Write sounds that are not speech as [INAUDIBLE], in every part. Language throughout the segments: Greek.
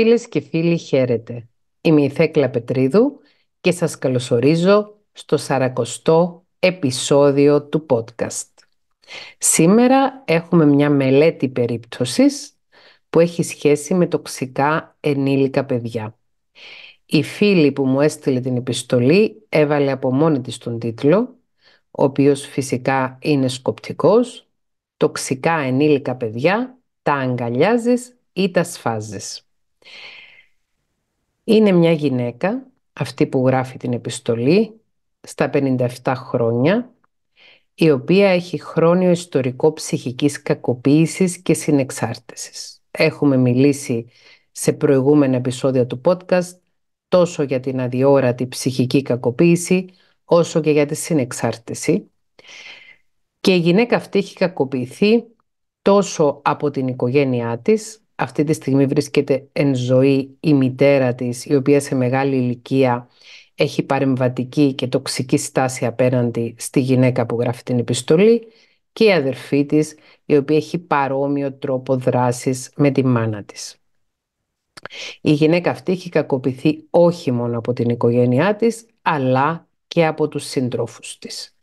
Φίλες και φίλοι χαίρετε. Είμαι η Θέκλα Πετρίδου και σας καλωσορίζω στο 40 επεισόδιο του podcast. Σήμερα έχουμε μια μελέτη περίπτωσης που έχει σχέση με τοξικά ενήλικα παιδιά. Η φίλη που μου έστειλε την επιστολή έβαλε από μόνη της τον τίτλο, ο οποίος φυσικά είναι σκοπτικός, «Τοξικά ενήλικα παιδιά, τα αγκαλιάζεις ή τα σφάζεις». Είναι μια γυναίκα, αυτή που γράφει την επιστολή, στα 57 χρόνια, η οποία έχει χρόνιο ιστορικό ψυχικής κακοποίησης και συνεξάρτησης. Έχουμε μιλήσει σε προηγούμενα επεισόδια του podcast τόσο για την αδιόρατη ψυχική κακοποίηση όσο και για τη συνεξάρτηση. Και η γυναίκα αυτή έχει κακοποιηθεί τόσο από την οικογένειά της αυτή τη στιγμή βρίσκεται εν ζωή η μητέρα της, η οποία σε μεγάλη ηλικία έχει παρεμβατική και τοξική στάση απέναντι στη γυναίκα που γράφει την επιστολή και η αδερφή της, η οποία έχει παρόμοιο τρόπο δράσης με τη μάνα της. Η γυναίκα αυτή έχει κακοποιηθεί όχι μόνο από την οικογένειά της, αλλά και από τους σύντροφους της.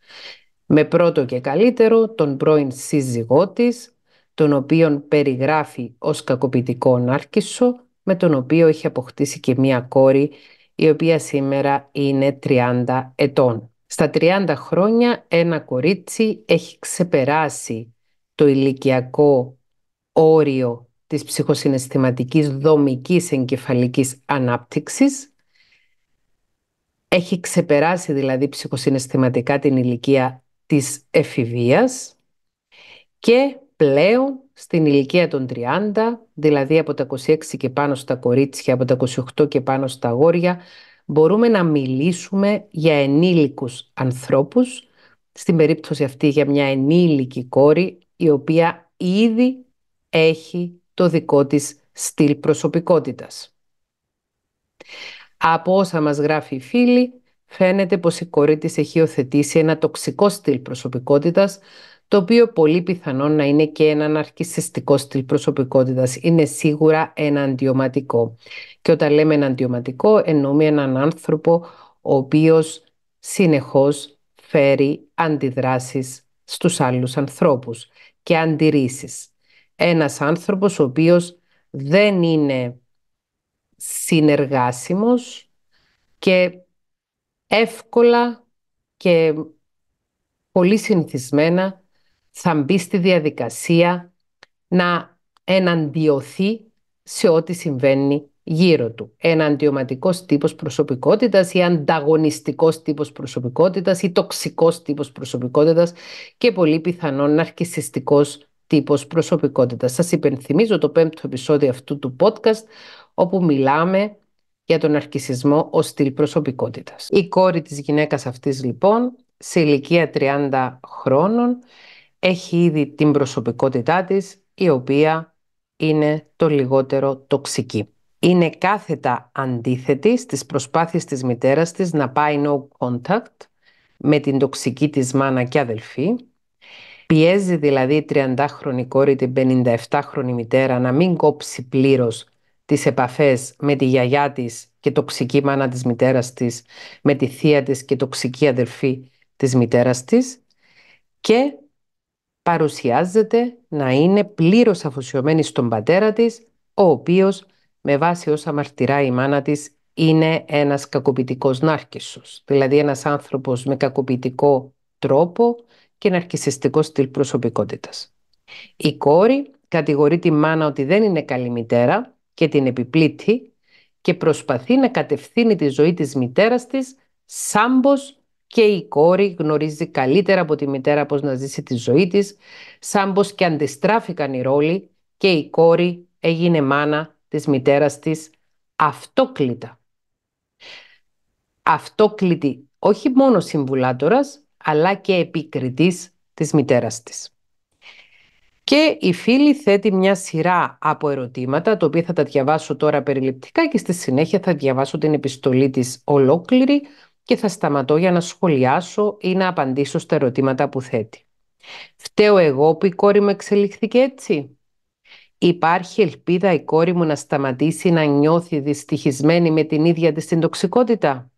Με πρώτο και καλύτερο τον πρώην σύζυγό της, τον οποίο περιγράφει ως κακοποιητικό νάρκισο, με τον οποίο είχε αποκτήσει και μία κόρη, η οποία σήμερα είναι 30 ετών. Στα 30 χρόνια ένα κορίτσι έχει ξεπεράσει το ηλικιακό όριο της ψυχοσυναισθηματικής δομικής εγκεφαλικής ανάπτυξης. Έχει ξεπεράσει δηλαδή ψυχοσυναισθηματικά την ηλικία της εφηβείας και πλέον στην ηλικία των 30, δηλαδή από τα 26 και πάνω στα κορίτσια, από τα 28 και πάνω στα αγόρια, μπορούμε να μιλήσουμε για ενήλικους ανθρώπους, στην περίπτωση αυτή για μια ενήλικη κόρη, η οποία ήδη έχει το δικό της στυλ προσωπικότητας. Από όσα μας γράφει η φίλη, φαίνεται πως η κόρη της έχει υιοθετήσει ένα τοξικό στυλ προσωπικότητας, το οποίο πολύ πιθανόν να είναι και ένα αρχισιστικό στυλ προσωπικότητας. Είναι σίγουρα ένα αντιωματικό. Και όταν λέμε ένα αντιωματικό, εννοούμε έναν άνθρωπο ο οποίος συνεχώς φέρει αντιδράσεις στους άλλους ανθρώπους και αντιρρήσεις. Ένας άνθρωπος ο οποίος δεν είναι συνεργάσιμος και εύκολα και πολύ συνηθισμένα θα μπει στη διαδικασία να εναντιωθεί σε ό,τι συμβαίνει γύρω του. Εναντιωματικός τύπος προσωπικότητας ή ανταγωνιστικός τύπος προσωπικότητας ή τοξικός τύπος προσωπικότητας και πολύ πιθανόν ναρκιστικό τύπος προσωπικότητας. Σας υπενθυμίζω το πέμπτο επεισόδιο αυτού του podcast όπου μιλάμε για τον αρκισισμό ως στυλ προσωπικότητας. Η κόρη της γυναίκας αυτής λοιπόν σε ηλικία 30 χρόνων έχει ήδη την προσωπικότητά της, η οποία είναι το λιγότερο τοξική. Είναι κάθετα αντίθετη στις προσπάθειες της μητέρας της να πάει no contact με την τοξική της μάνα και αδελφή. Πιέζει δηλαδή η 30χρονη κόρη την 57χρονη μητέρα να μην κόψει πλήρως τις επαφές με τη γιαγιά της και τοξική μάνα της μητέρας της, με τη θεία της και τοξική αδελφή της μητέρας της και παρουσιάζεται να είναι πλήρως αφοσιωμένη στον πατέρα της, ο οποίος με βάση όσα μαρτυρά η μάνα της είναι ένας κακοποιητικός ναρκισσος, δηλαδή ένας άνθρωπος με κακοποιητικό τρόπο και ναρκισσιστικό στυλ προσωπικότητας. Η κόρη κατηγορεί τη μάνα ότι δεν είναι καλή μητέρα και την επιπλήττει και προσπαθεί να κατευθύνει τη ζωή της μητέρας της σάμπος και η κόρη γνωρίζει καλύτερα από τη μητέρα πώς να ζήσει τη ζωή της, σαν πως και αντιστράφηκαν οι ρόλοι και η κόρη έγινε μάνα της μητέρας της αυτόκλητα. Αυτόκλητη όχι μόνο συμβουλάτορας, αλλά και επικριτής της μητέρας της. Και η φίλη θέτει μια σειρά από ερωτήματα, τα οποία θα τα διαβάσω τώρα περιληπτικά και στη συνέχεια θα διαβάσω την επιστολή της ολόκληρη, και θα σταματώ για να σχολιάσω ή να απαντήσω στα ερωτήματα που θέτει. Φταίω εγώ που η κόρη μου εξελιχθήκε έτσι. Υπάρχει ελπίδα η κόρη μου να σταματήσει να νιώθει δυστυχισμένη με την ίδια της την τοξικότητα.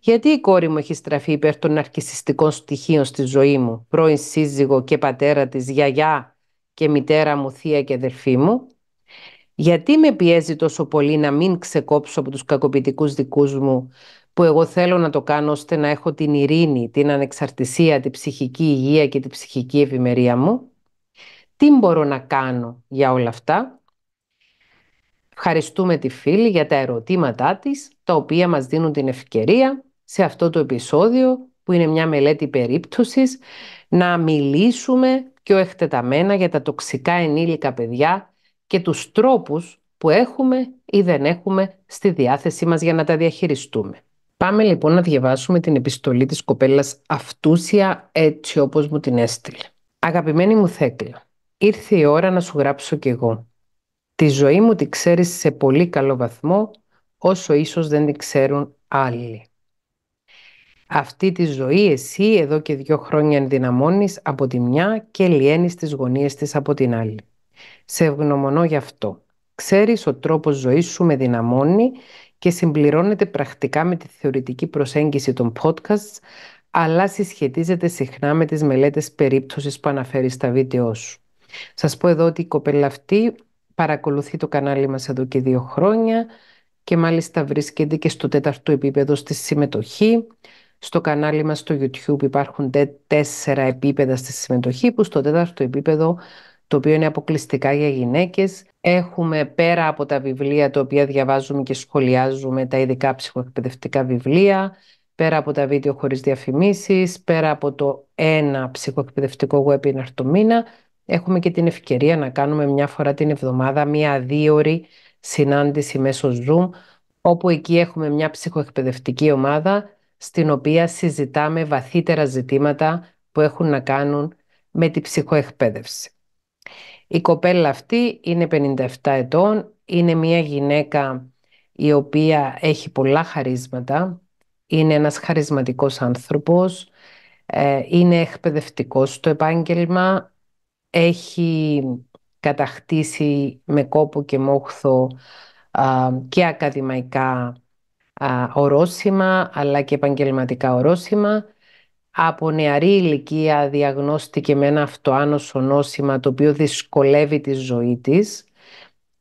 Γιατί η κόρη μου έχει στραφεί υπέρ των αρκισιστικών στοιχείων στη ζωή μου, πρώην σύζυγο και πατέρα της, γιαγιά και μητέρα μου, θεία και αδερφή μου. Γιατί με πιέζει τόσο πολύ να μην ξεκόψω από τους κακοποιητικούς δικούς μου που εγώ θέλω να το κάνω ώστε να έχω την ειρήνη, την ανεξαρτησία, την ψυχική υγεία και την ψυχική ευημερία μου. Τι μπορώ να κάνω για όλα αυτά. Ευχαριστούμε τη φίλη για τα ερωτήματά της, τα οποία μας δίνουν την ευκαιρία σε αυτό το επεισόδιο, που είναι μια μελέτη περίπτωσης, να μιλήσουμε πιο εκτεταμένα για τα τοξικά ενήλικα παιδιά και τους τρόπους που έχουμε ή δεν έχουμε στη διάθεσή μας για να τα διαχειριστούμε. Πάμε λοιπόν να διαβάσουμε την επιστολή της κοπέλας αυτούσια έτσι όπως μου την έστειλε. Αγαπημένη μου Θέκλα, ήρθε η ώρα να σου γράψω κι εγώ. Τη ζωή μου τη ξέρεις σε πολύ καλό βαθμό, όσο ίσως δεν τη ξέρουν άλλοι. Αυτή τη ζωή εσύ εδώ και δύο χρόνια ενδυναμώνεις από τη μια και λιένεις τις γωνίες της από την άλλη. Σε ευγνωμονώ γι' αυτό. Ξέρεις ο τρόπος ζωής σου με δυναμώνει και συμπληρώνεται πρακτικά με τη θεωρητική προσέγγιση των podcasts, αλλά συσχετίζεται συχνά με τις μελέτες περίπτωσης που αναφέρει στα βίντεό σου. Σας πω εδώ ότι η κοπέλα αυτή παρακολουθεί το κανάλι μας εδώ και δύο χρόνια και μάλιστα βρίσκεται και στο τέταρτο επίπεδο στη συμμετοχή. Στο κανάλι μας στο YouTube υπάρχουν τέσσερα επίπεδα στη συμμετοχή, που στο τέταρτο επίπεδο, το οποίο είναι αποκλειστικά για γυναίκες, Έχουμε πέρα από τα βιβλία τα οποία διαβάζουμε και σχολιάζουμε, τα ειδικά ψυχοεκπαιδευτικά βιβλία, πέρα από τα βίντεο χωρίς διαφημίσεις, πέρα από το ένα ψυχοεκπαιδευτικό webinar το μήνα, έχουμε και την ευκαιρία να κάνουμε μια φορά την εβδομάδα μια δίωρη συνάντηση μέσω Zoom, όπου εκεί έχουμε μια ψυχοεκπαιδευτική ομάδα στην οποία συζητάμε βαθύτερα ζητήματα που έχουν να κάνουν με την ψυχοεκπαίδευση. Η κοπέλα αυτή είναι 57 ετών, είναι μια γυναίκα η οποία έχει πολλά χαρίσματα, είναι ένας χαρισματικός άνθρωπος, ε, είναι εκπαιδευτικός στο επάγγελμα, έχει κατακτήσει με κόπο και μόχθο και ακαδημαϊκά ορόσημα αλλά και επαγγελματικά ορόσημα από νεαρή ηλικία διαγνώστηκε με ένα αυτοάνωσο νόσημα το οποίο δυσκολεύει τη ζωή της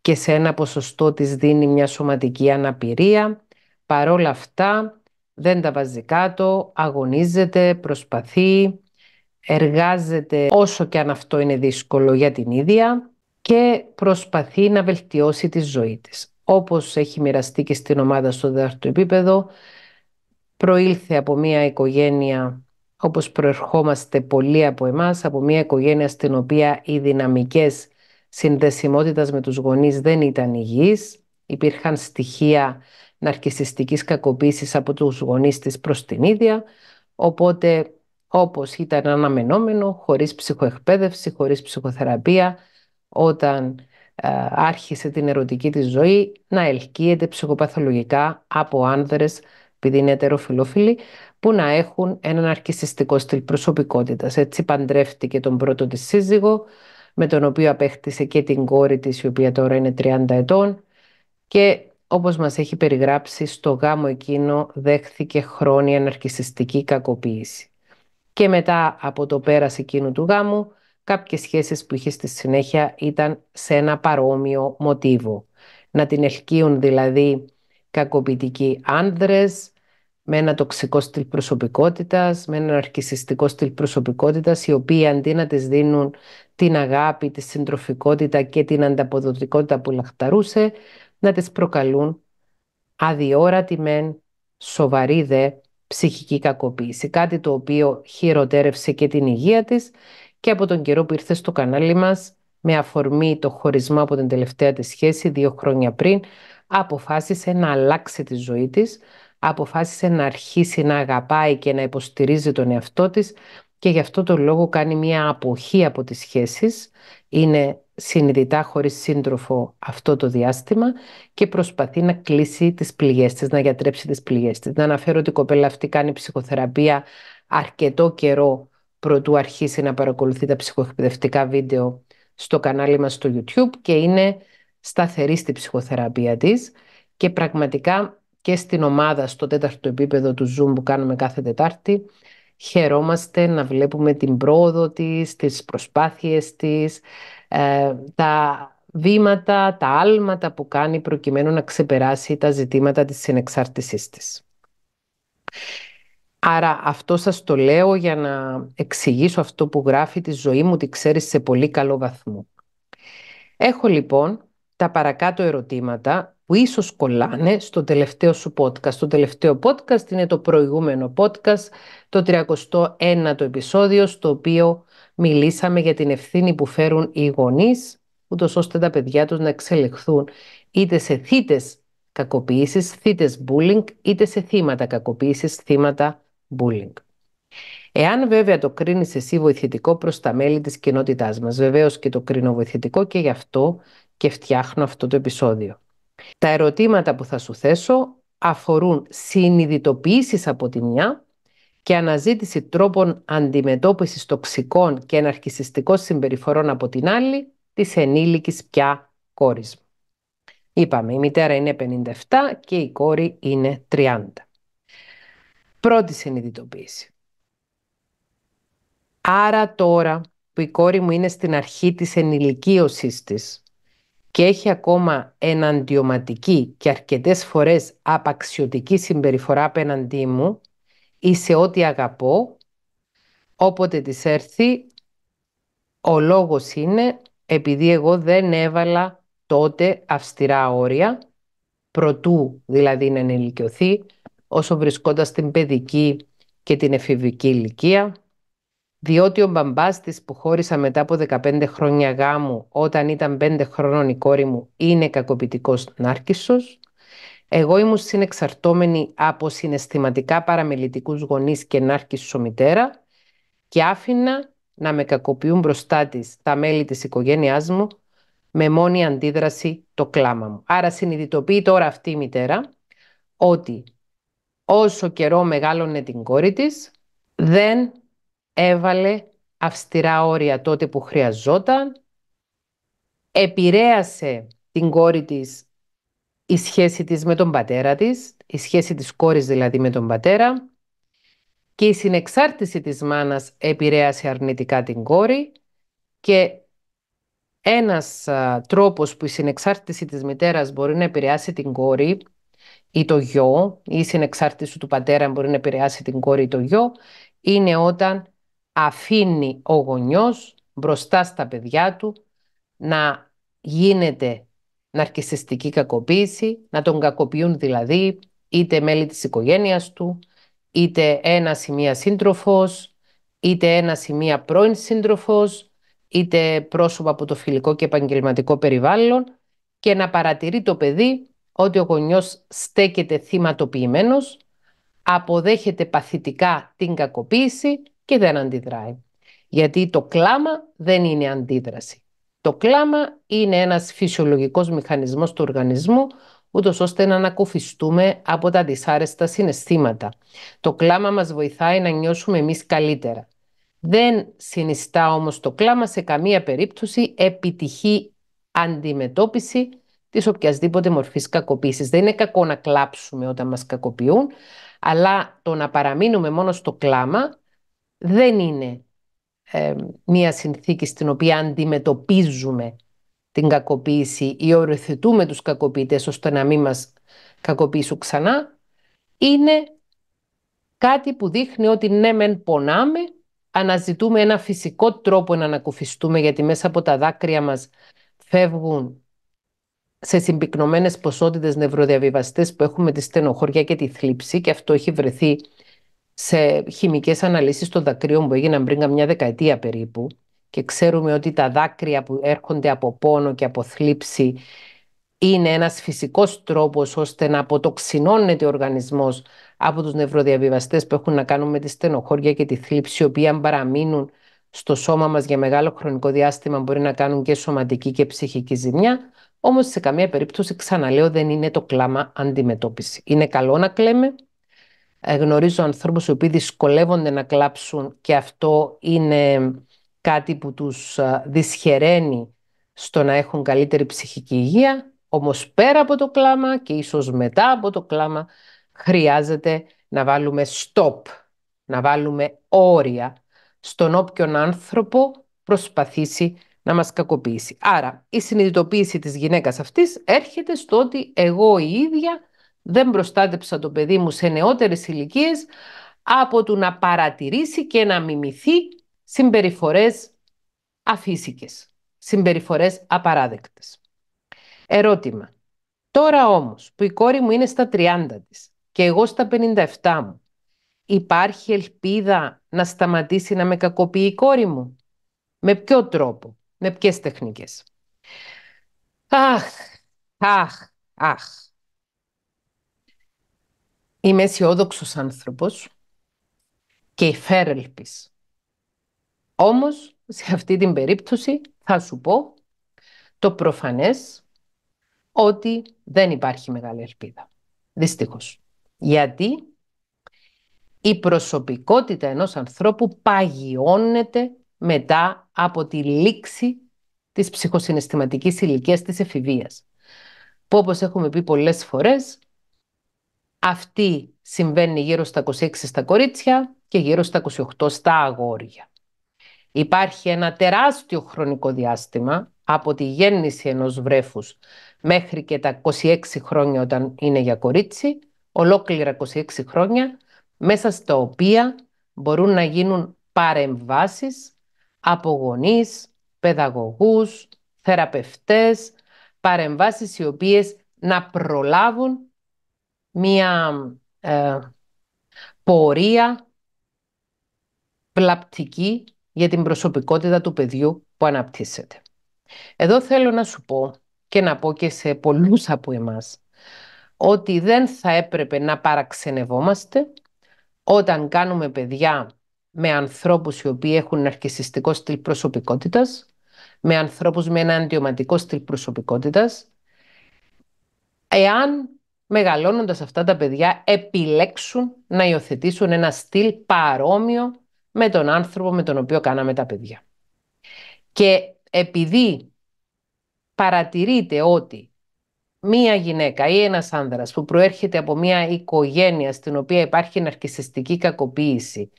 και σε ένα ποσοστό της δίνει μια σωματική αναπηρία. Παρόλα αυτά δεν τα βάζει κάτω, αγωνίζεται, προσπαθεί, εργάζεται όσο και αν αυτό είναι δύσκολο για την ίδια και προσπαθεί να βελτιώσει τη ζωή της. Όπως έχει μοιραστεί και στην ομάδα στο δεύτερο επίπεδο, προήλθε από μια οικογένεια όπως προερχόμαστε πολλοί από εμάς, από μια οικογένεια στην οποία οι δυναμικές συνδεσιμότητας με τους γονείς δεν ήταν υγιείς, υπήρχαν στοιχεία ναρκισιστικής κακοποίησης από τους γονείς της προς την ίδια, οπότε όπως ήταν αναμενόμενο, χωρίς ψυχοεκπαίδευση, χωρίς ψυχοθεραπεία, όταν άρχισε την ερωτική της ζωή να ελκύεται ψυχοπαθολογικά από άνδρες επειδή είναι ετεροφιλόφιλοι, που να έχουν έναν αρκισιστικό στυλ προσωπικότητας. Έτσι παντρεύτηκε τον πρώτο της σύζυγο, με τον οποίο απέκτησε και την κόρη της, η οποία τώρα είναι 30 ετών και όπως μας έχει περιγράψει, στο γάμο εκείνο δέχθηκε χρόνια ναρκισιστική κακοποίηση. Και μετά από το πέρας εκείνου του γάμου, κάποιες σχέσεις που είχε στη συνέχεια ήταν σε ένα παρόμοιο μοτίβο. Να την ελκύουν δηλαδή κακοποιητικοί άνδρες, με ένα τοξικό στυλ προσωπικότητας, με ένα αρκισιστικό στυλ προσωπικότητας, οι οποίοι αντί να τις δίνουν την αγάπη, τη συντροφικότητα και την ανταποδοτικότητα που λαχταρούσε, να τις προκαλούν αδιόρατη μεν σοβαρή δε ψυχική κακοποίηση. Κάτι το οποίο χειροτέρευσε και την υγεία της και από τον καιρό που ήρθε στο κανάλι μας με αφορμή το χωρισμό από την τελευταία της σχέση δύο χρόνια πριν αποφάσισε να αλλάξει τη ζωή της αποφάσισε να αρχίσει να αγαπάει και να υποστηρίζει τον εαυτό της και γι' αυτό το λόγο κάνει μια αποχή από τις σχέσεις, είναι συνειδητά χωρίς σύντροφο αυτό το διάστημα και προσπαθεί να κλείσει τις πληγές της, να γιατρέψει τις πληγές της. Να αναφέρω ότι η κοπέλα αυτή κάνει ψυχοθεραπεία αρκετό καιρό προτού αρχίσει να παρακολουθεί τα ψυχοεκπαιδευτικά βίντεο στο κανάλι μας στο YouTube και είναι σταθερή στη ψυχοθεραπεία της και πραγματικά και στην ομάδα στο τέταρτο επίπεδο του Zoom που κάνουμε κάθε Τετάρτη. Χαιρόμαστε να βλέπουμε την πρόοδο της, τις προσπάθειες της, ε, τα βήματα, τα άλματα που κάνει προκειμένου να ξεπεράσει τα ζητήματα της συνεξάρτησής της. Άρα αυτό σας το λέω για να εξηγήσω αυτό που γράφει τη ζωή μου, τη ξέρεις σε πολύ καλό βαθμό. Έχω λοιπόν τα παρακάτω ερωτήματα που ίσως κολλάνε στο τελευταίο σου podcast. Το τελευταίο podcast είναι το προηγούμενο podcast, το 31ο επεισόδιο, στο οποίο μιλήσαμε για την ευθύνη που φέρουν οι γονείς, ούτως ώστε τα παιδιά τους να εξελιχθούν είτε σε θύτες κακοποίησης, θύτες bullying, είτε σε θύματα κακοποίησης, θύματα bullying. Εάν βέβαια το κρίνεις εσύ βοηθητικό προς τα μέλη της κοινότητάς μας, βεβαίως και το κρίνω βοηθητικό και γι' αυτό και φτιάχνω αυτό το επεισόδιο. Τα ερωτήματα που θα σου θέσω αφορούν συνειδητοποίησης από τη μια και αναζήτηση τρόπων αντιμετώπισης τοξικών και εναρχισιστικών συμπεριφορών από την άλλη της ενήλικης πια κόρης Είπαμε, η μητέρα είναι 57 και η κόρη είναι 30. Πρώτη συνειδητοποίηση. Άρα τώρα που η κόρη μου είναι στην αρχή της ενηλικίωσής της, και έχει ακόμα εναντιωματική και αρκετές φορές απαξιωτική συμπεριφορά απέναντί μου ή σε ό,τι αγαπώ, όποτε της έρθει, ο λόγος είναι επειδή εγώ δεν έβαλα τότε αυστηρά όρια, προτού δηλαδή να ενηλικιωθεί, όσο βρισκόταν στην παιδική και την εφηβική ηλικία, διότι ο μπαμπάς της που χώρισα μετά από 15 χρόνια γάμου όταν ήταν 5 χρόνων η κόρη μου είναι κακοποιητικός νάρκισσος, εγώ ήμουν συνεξαρτώμενη από συναισθηματικά παραμελητικούς γονείς και νάρκισσο μητέρα και άφηνα να με κακοποιούν μπροστά της τα μέλη της οικογένειάς μου με μόνη αντίδραση το κλάμα μου. Άρα συνειδητοποιεί τώρα αυτή η μητέρα ότι όσο καιρό μεγάλωνε την κόρη της δεν έβαλε αυστηρά όρια τότε που χρειαζόταν, επηρέασε την κόρη της η σχέση της με τον πατέρα της, η σχέση της κόρης δηλαδή με τον πατέρα και η συνεξάρτηση της μάνας επηρέασε αρνητικά την κόρη και ένας α, τρόπος που η συνεξάρτηση της μητέρας μπορεί να επηρεάσει την κόρη ή το γιο ή η συνεξάρτηση του πατέρα μπορεί να επηρεάσει την κόρη ή το γιο είναι όταν αφήνει ο γονιός μπροστά στα παιδιά του να γίνεται ναρκισιστική κακοποίηση, να τον κακοποιούν δηλαδή είτε μέλη της οικογένειας του, είτε ένα ή μία σύντροφος, είτε ένα ή μία πρώην σύντροφος, είτε πρόσωπα από το φιλικό και επαγγελματικό περιβάλλον και να παρατηρεί το παιδί ότι ο γονιός στέκεται θυματοποιημένος, αποδέχεται παθητικά την κακοποίηση και δεν αντιδράει. Γιατί το κλάμα δεν είναι αντίδραση. Το κλάμα είναι ένας φυσιολογικός μηχανισμός του οργανισμού, ούτως ώστε να ανακουφιστούμε από τα δυσάρεστα συναισθήματα. Το κλάμα μας βοηθάει να νιώσουμε εμείς καλύτερα. Δεν συνιστά όμως το κλάμα σε καμία περίπτωση επιτυχή αντιμετώπιση της οποιασδήποτε μορφής κακοποίησης. Δεν είναι κακό να κλάψουμε όταν μας κακοποιούν, αλλά το να παραμείνουμε μόνο στο κλάμα δεν είναι ε, μία συνθήκη στην οποία αντιμετωπίζουμε την κακοποίηση ή οριθετούμε τους κακοποιητές ώστε να μην μας κακοποιήσουν ξανά, είναι κάτι που δείχνει ότι ναι μεν πονάμε, αναζητούμε ένα φυσικό τρόπο να ανακουφιστούμε γιατί μέσα από τα δάκρυα μας φεύγουν σε συμπυκνωμένες ποσότητες νευροδιαβιβαστές που έχουμε τη στενοχωριά και τη θλίψη και αυτό έχει βρεθεί σε χημικές αναλύσεις των δακρύων που έγιναν πριν καμιά δεκαετία περίπου και ξέρουμε ότι τα δάκρυα που έρχονται από πόνο και από θλίψη είναι ένας φυσικός τρόπος ώστε να αποτοξινώνεται ο οργανισμός από τους νευροδιαβιβαστές που έχουν να κάνουν με τη στενοχώρια και τη θλίψη, οι οποίοι αν παραμείνουν στο σώμα μας για μεγάλο χρονικό διάστημα μπορεί να κάνουν και σωματική και ψυχική ζημιά. Όμως σε καμία περίπτωση, ξαναλέω, δεν είναι το κλάμα αντιμετώπιση. Είναι καλό να κλαίμε, ε, γνωρίζω ανθρώπους οι οποίοι δυσκολεύονται να κλάψουν και αυτό είναι κάτι που τους ε, δυσχεραίνει στο να έχουν καλύτερη ψυχική υγεία. Όμως πέρα από το κλάμα και ίσως μετά από το κλάμα χρειάζεται να βάλουμε stop, να βάλουμε όρια στον όποιον άνθρωπο προσπαθήσει να μας κακοποιήσει. Άρα η συνειδητοποίηση της γυναίκας αυτής έρχεται στο ότι εγώ η ίδια δεν προστάτεψα το παιδί μου σε νεότερες ηλικίες από το να παρατηρήσει και να μιμηθεί συμπεριφορές αφύσικες, συμπεριφορές απαράδεκτες. Ερώτημα. Τώρα όμως που η κόρη μου είναι στα 30 της και εγώ στα 57 μου, υπάρχει ελπίδα να σταματήσει να με κακοποιεί η κόρη μου. Με ποιο τρόπο, με ποιες τεχνικές. Αχ, αχ, αχ. Είμαι αισιόδοξος άνθρωπος και υφέρελπης. Όμως, σε αυτή την περίπτωση θα σου πω το προφανές ότι δεν υπάρχει μεγάλη ελπίδα. Δυστυχώς. Γιατί η προσωπικότητα ενός ανθρώπου παγιώνεται μετά από τη λήξη της ψυχοσυναισθηματικής ηλικίας της εφηβείας. Που όπως έχουμε πει πολλές φορές, αυτή συμβαίνει γύρω στα 26 στα κορίτσια και γύρω στα 28 στα αγόρια. Υπάρχει ένα τεράστιο χρονικό διάστημα από τη γέννηση ενός βρέφους μέχρι και τα 26 χρόνια όταν είναι για κορίτσι, ολόκληρα 26 χρόνια, μέσα στα οποία μπορούν να γίνουν παρεμβάσεις από γονείς, παιδαγωγούς, θεραπευτές, παρεμβάσεις οι οποίες να προλάβουν μία ε, πορεία πλαπτική για την προσωπικότητα του παιδιού που αναπτύσσεται. Εδώ θέλω να σου πω και να πω και σε πολλούς από εμάς ότι δεν θα έπρεπε να παραξενευόμαστε όταν κάνουμε παιδιά με ανθρώπους οι οποίοι έχουν αρχισιστικό στυλ προσωπικότητας, με ανθρώπους με ένα αντιωματικό στυλ προσωπικότητας, εάν μεγαλώνοντας αυτά τα παιδιά επιλέξουν να υιοθετήσουν ένα στυλ παρόμοιο με τον άνθρωπο με τον οποίο κάναμε τα παιδιά. Και επειδή παρατηρείται ότι μία γυναίκα ή ένας άνδρας που προέρχεται από μία οικογένεια στην οποία υπάρχει ναρκισιστική κακοποίηση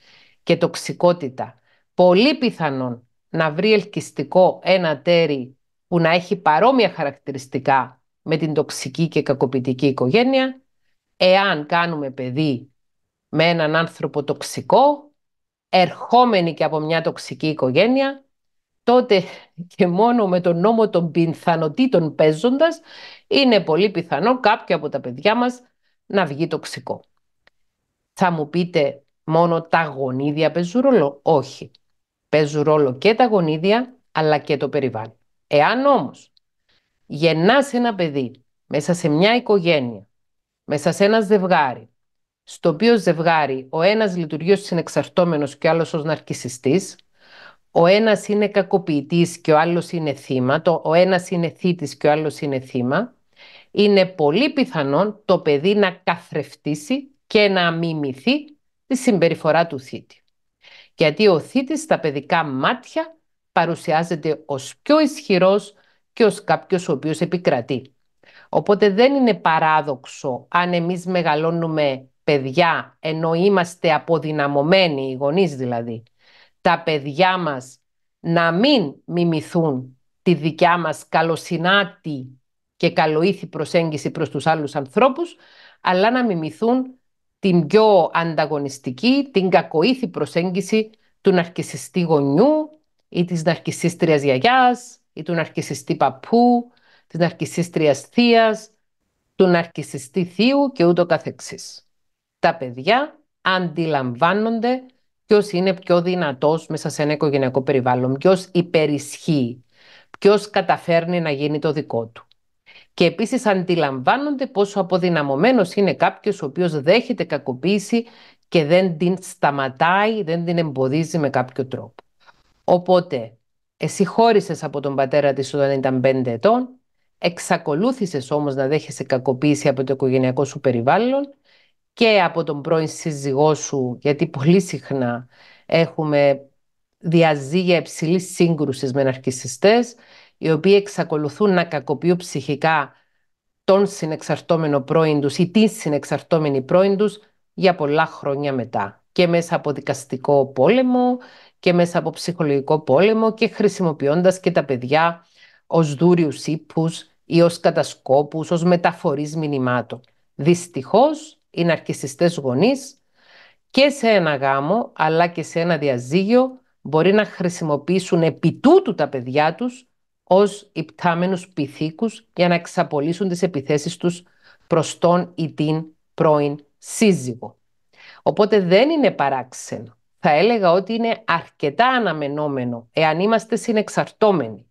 και τοξικότητα, πολύ πιθανόν να βρει ελκυστικό ένα τέρι που να έχει παρόμοια χαρακτηριστικά με την τοξική και κακοποιητική οικογένεια. Εάν κάνουμε παιδί με έναν άνθρωπο τοξικό, ερχόμενοι και από μια τοξική οικογένεια, τότε και μόνο με τον νόμο των πιθανοτήτων παίζοντας, είναι πολύ πιθανό κάποιο από τα παιδιά μας να βγει τοξικό. Θα μου πείτε μόνο τα γονίδια παίζουν ρόλο. Όχι. Παίζουν ρόλο και τα γονίδια, αλλά και το περιβάλλον. Εάν όμως Γεννάς ένα παιδί μέσα σε μια οικογένεια, μέσα σε ένα ζευγάρι, στο οποίο ζευγάρι ο ένας λειτουργεί ως συνεξαρτώμενος και ο άλλος ως ναρκισιστής, ο ένας είναι κακοποιητής και ο άλλος είναι θύμα, το, ο ένας είναι θήτης και ο άλλος είναι θύμα, είναι πολύ πιθανόν το παιδί να καθρεφτήσει και να μιμηθεί τη συμπεριφορά του θήτη. Γιατί ο θήτης στα παιδικά μάτια παρουσιάζεται ως πιο ισχυρός, ποιος κάποιος ο οποίος επικρατεί. Οπότε δεν είναι παράδοξο αν εμείς μεγαλώνουμε παιδιά ενώ είμαστε αποδυναμωμένοι, οι γονείς δηλαδή, τα παιδιά μας να μην μιμηθούν τη δικιά μας καλοσυνάτη και καλοήθη προσέγγιση προς τους άλλους ανθρώπους, αλλά να μιμηθούν την πιο ανταγωνιστική, την κακοήθη προσέγγιση του ναρκισιστή γονιού ή της ναρκισίστριας γιαγιάς ή του ναρκισιστή παππού, της ναρκισίστριας θείας, του ναρκισιστή θείου και ούτω καθεξής. Τα παιδιά αντιλαμβάνονται ποιος είναι πιο δυνατός μέσα σε ένα οικογενειακό περιβάλλον, ποιος υπερισχύει, ποιος καταφέρνει να γίνει το δικό του. Και επίσης αντιλαμβάνονται πόσο αποδυναμωμένος είναι κάποιος ο οποίος δέχεται κακοποίηση και δεν την σταματάει, δεν την εμποδίζει με κάποιο τρόπο. Οπότε εσύ από τον πατέρα της όταν ήταν 5 ετών, Εξακολούθησες όμως να δέχεσαι κακοποίηση από το οικογενειακό σου περιβάλλον και από τον πρώην σύζυγό σου, γιατί πολύ συχνά έχουμε διαζύγια υψηλής σύγκρουσης με ναρκιστέ, οι οποίοι εξακολουθούν να κακοποιούν ψυχικά τον συνεξαρτώμενο πρώην τους ή την συνεξαρτώμενη πρώην τους για πολλά χρόνια μετά. Και μέσα από δικαστικό πόλεμο και μέσα από ψυχολογικό πόλεμο και χρησιμοποιώντας και τα παιδιά ως δούριους ύπους ή ως κατασκόπους, ως μεταφορείς μηνυμάτων. Δυστυχώς, οι ναρκισιστές γονείς και σε ένα γάμο αλλά και σε ένα διαζύγιο μπορεί να χρησιμοποιήσουν επί τούτου τα παιδιά τους ως υπτάμενους πυθίκους για να εξαπολύσουν τις επιθέσεις τους προς τον ή την πρώην σύζυγο. Οπότε δεν είναι παράξενο θα έλεγα ότι είναι αρκετά αναμενόμενο εάν είμαστε συνεξαρτώμενοι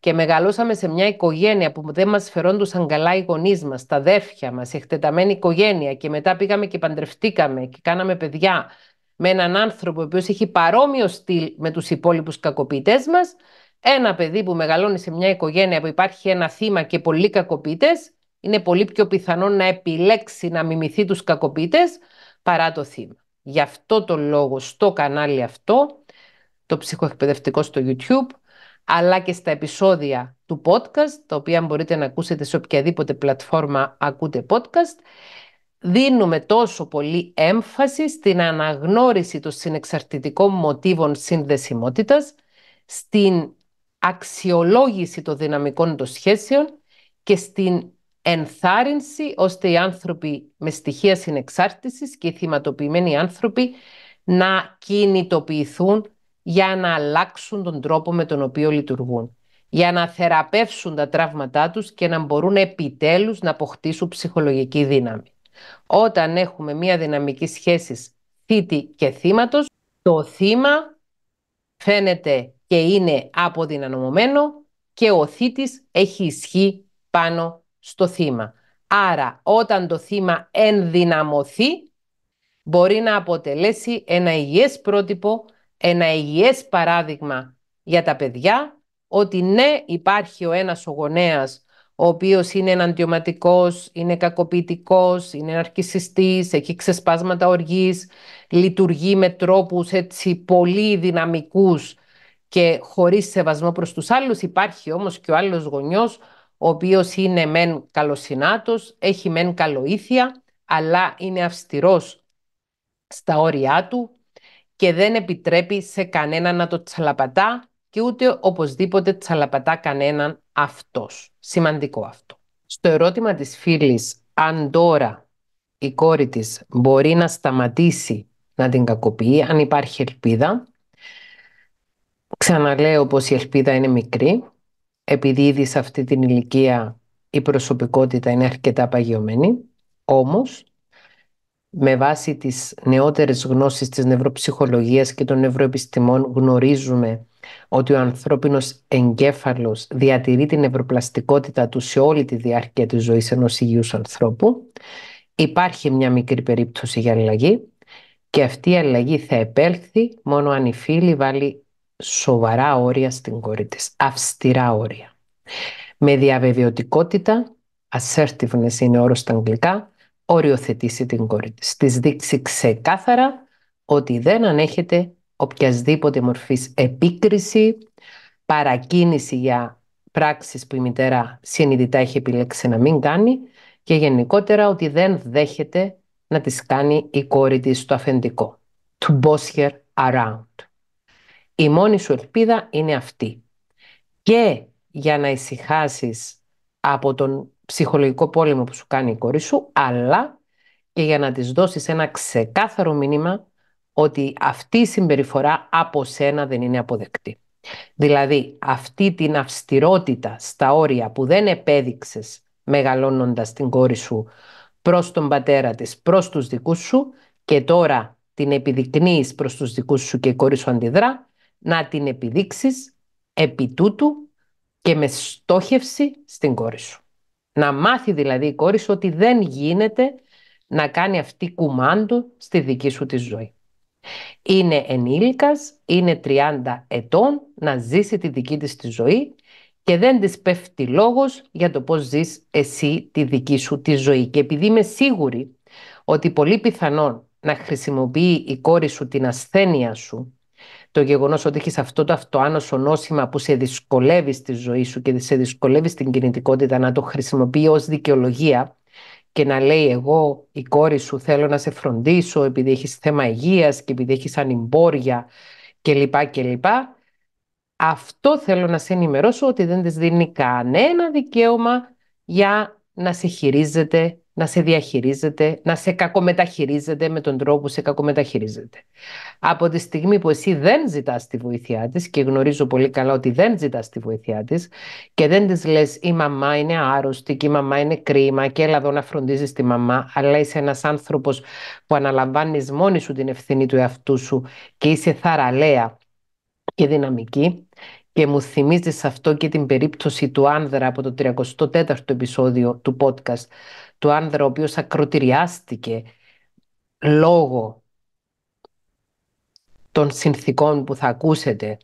και μεγαλώσαμε σε μια οικογένεια που δεν μας φερόντουσαν καλά οι γονείς μας, τα αδέρφια μας, η εκτεταμένη οικογένεια και μετά πήγαμε και παντρευτήκαμε και κάναμε παιδιά με έναν άνθρωπο ο οποίος έχει παρόμοιο στυλ με τους υπόλοιπους κακοποιητές μας, ένα παιδί που μεγαλώνει σε μια οικογένεια που υπάρχει ένα θύμα και πολλοί κακοποιητές, είναι πολύ πιο πιθανό να επιλέξει να μιμηθεί τους κακοποιητές παρά το θύμα. Γι' αυτό το λόγο στο κανάλι αυτό, το ψυχοεκπαιδευτικό στο YouTube, αλλά και στα επεισόδια του podcast, τα οποία μπορείτε να ακούσετε σε οποιαδήποτε πλατφόρμα ακούτε podcast, δίνουμε τόσο πολύ έμφαση στην αναγνώριση των συνεξαρτητικών μοτίβων συνδεσιμότητας, στην αξιολόγηση των δυναμικών των σχέσεων και στην ενθάρρυνση ώστε οι άνθρωποι με στοιχεία συνεξάρτησης και οι θυματοποιημένοι άνθρωποι να κινητοποιηθούν για να αλλάξουν τον τρόπο με τον οποίο λειτουργούν, για να θεραπεύσουν τα τραύματά τους και να μπορούν επιτέλους να αποκτήσουν ψυχολογική δύναμη. Όταν έχουμε μία δυναμική σχέση θήτη και θύματος, το θύμα φαίνεται και είναι αποδυναμωμένο και ο θήτης έχει ισχύ πάνω στο θύμα. Άρα, όταν το θύμα ενδυναμωθεί, μπορεί να αποτελέσει ένα υγιές πρότυπο, ένα υγιές παράδειγμα για τα παιδιά, ότι ναι, υπάρχει ο ένας ο γονέας, ο οποίος είναι εναντιωματικός, είναι κακοποιητικός, είναι αρκισιστής, έχει ξεσπάσματα οργής, λειτουργεί με τρόπους έτσι πολύ δυναμικούς και χωρίς σεβασμό προς τους άλλους. Υπάρχει όμως και ο άλλος γονιός, ο οποίος είναι μεν καλοσυνάτος, έχει μεν καλοήθεια, αλλά είναι αυστηρός στα όρια του και δεν επιτρέπει σε κανέναν να το τσαλαπατά και ούτε οπωσδήποτε τσαλαπατά κανέναν αυτός. Σημαντικό αυτό. Στο ερώτημα της φίλης, αν τώρα η κόρη της μπορεί να σταματήσει να την κακοποιεί, αν υπάρχει ελπίδα, ξαναλέω πως η ελπίδα είναι μικρή, επειδή ήδη σε αυτή την ηλικία η προσωπικότητα είναι αρκετά παγιωμένη, όμως με βάση τις νεότερες γνώσεις της νευροψυχολογίας και των νευροεπιστημών γνωρίζουμε ότι ο ανθρώπινος εγκέφαλος διατηρεί την νευροπλαστικότητα του σε όλη τη διάρκεια της ζωής ενός υγιούς ανθρώπου. Υπάρχει μια μικρή περίπτωση για αλλαγή και αυτή η αλλαγή θα επέλθει μόνο αν η φίλη βάλει σοβαρά όρια στην κόρη της, αυστηρά όρια. Με διαβεβαιωτικότητα, assertiveness είναι όρος στα αγγλικά, οριοθετήσει την κόρη της. Της δείξει ξεκάθαρα ότι δεν ανέχεται οποιασδήποτε μορφής επίκριση, παρακίνηση για πράξεις που η μητέρα συνειδητά έχει επιλέξει να μην κάνει και γενικότερα ότι δεν δέχεται να τις κάνει η κόρη της το αφεντικό. To boss her around. Η μόνη σου ελπίδα είναι αυτή. Και για να ησυχάσεις από τον ψυχολογικό πόλεμο που σου κάνει η κόρη σου, αλλά και για να της δώσεις ένα ξεκάθαρο μήνυμα ότι αυτή η συμπεριφορά από σένα δεν είναι αποδεκτή. Δηλαδή, αυτή την αυστηρότητα στα όρια που δεν επέδειξες μεγαλώνοντας την κόρη σου προς τον πατέρα της, προς τους δικούς σου και τώρα την επιδεικνύεις προς τους δικούς σου και η κόρη σου αντιδρά, να την επιδείξεις επί τούτου και με στόχευση στην κόρη σου. Να μάθει δηλαδή η κόρη σου ότι δεν γίνεται να κάνει αυτή κουμάντο στη δική σου τη ζωή. Είναι ενήλικας, είναι 30 ετών να ζήσει τη δική της τη ζωή και δεν της πέφτει λόγος για το πώς ζεις εσύ τη δική σου τη ζωή. Και επειδή είμαι σίγουρη ότι πολύ πιθανόν να χρησιμοποιεί η κόρη σου την ασθένεια σου το γεγονός ότι έχεις αυτό το αυτοάνωσο νόσημα που σε δυσκολεύει στη ζωή σου και σε δυσκολεύει στην κινητικότητα να το χρησιμοποιεί ως δικαιολογία και να λέει εγώ η κόρη σου θέλω να σε φροντίσω επειδή έχεις θέμα υγείας και επειδή έχεις ανυμπόρια κλπ. λοιπά, Αυτό θέλω να σε ενημερώσω ότι δεν της δίνει κανένα δικαίωμα για να σε χειρίζεται να σε διαχειρίζεται, να σε κακομεταχειρίζεται με τον τρόπο που σε κακομεταχειρίζεται. Από τη στιγμή που εσύ δεν ζητάς τη βοήθειά της και γνωρίζω πολύ καλά ότι δεν ζητάς τη βοήθειά της και δεν της λες η μαμά είναι άρρωστη και η μαμά είναι κρίμα και έλα εδώ να φροντίζεις τη μαμά αλλά είσαι ένας άνθρωπος που αναλαμβάνεις μόνη σου την ευθύνη του εαυτού σου και είσαι θαραλέα και δυναμική και μου θυμίζεις αυτό και την περίπτωση του άνδρα από το 34ο επεισόδιο του podcast του άνδρα ο οποίος ακροτηριάστηκε λόγω των συνθήκων που θα ακούσετε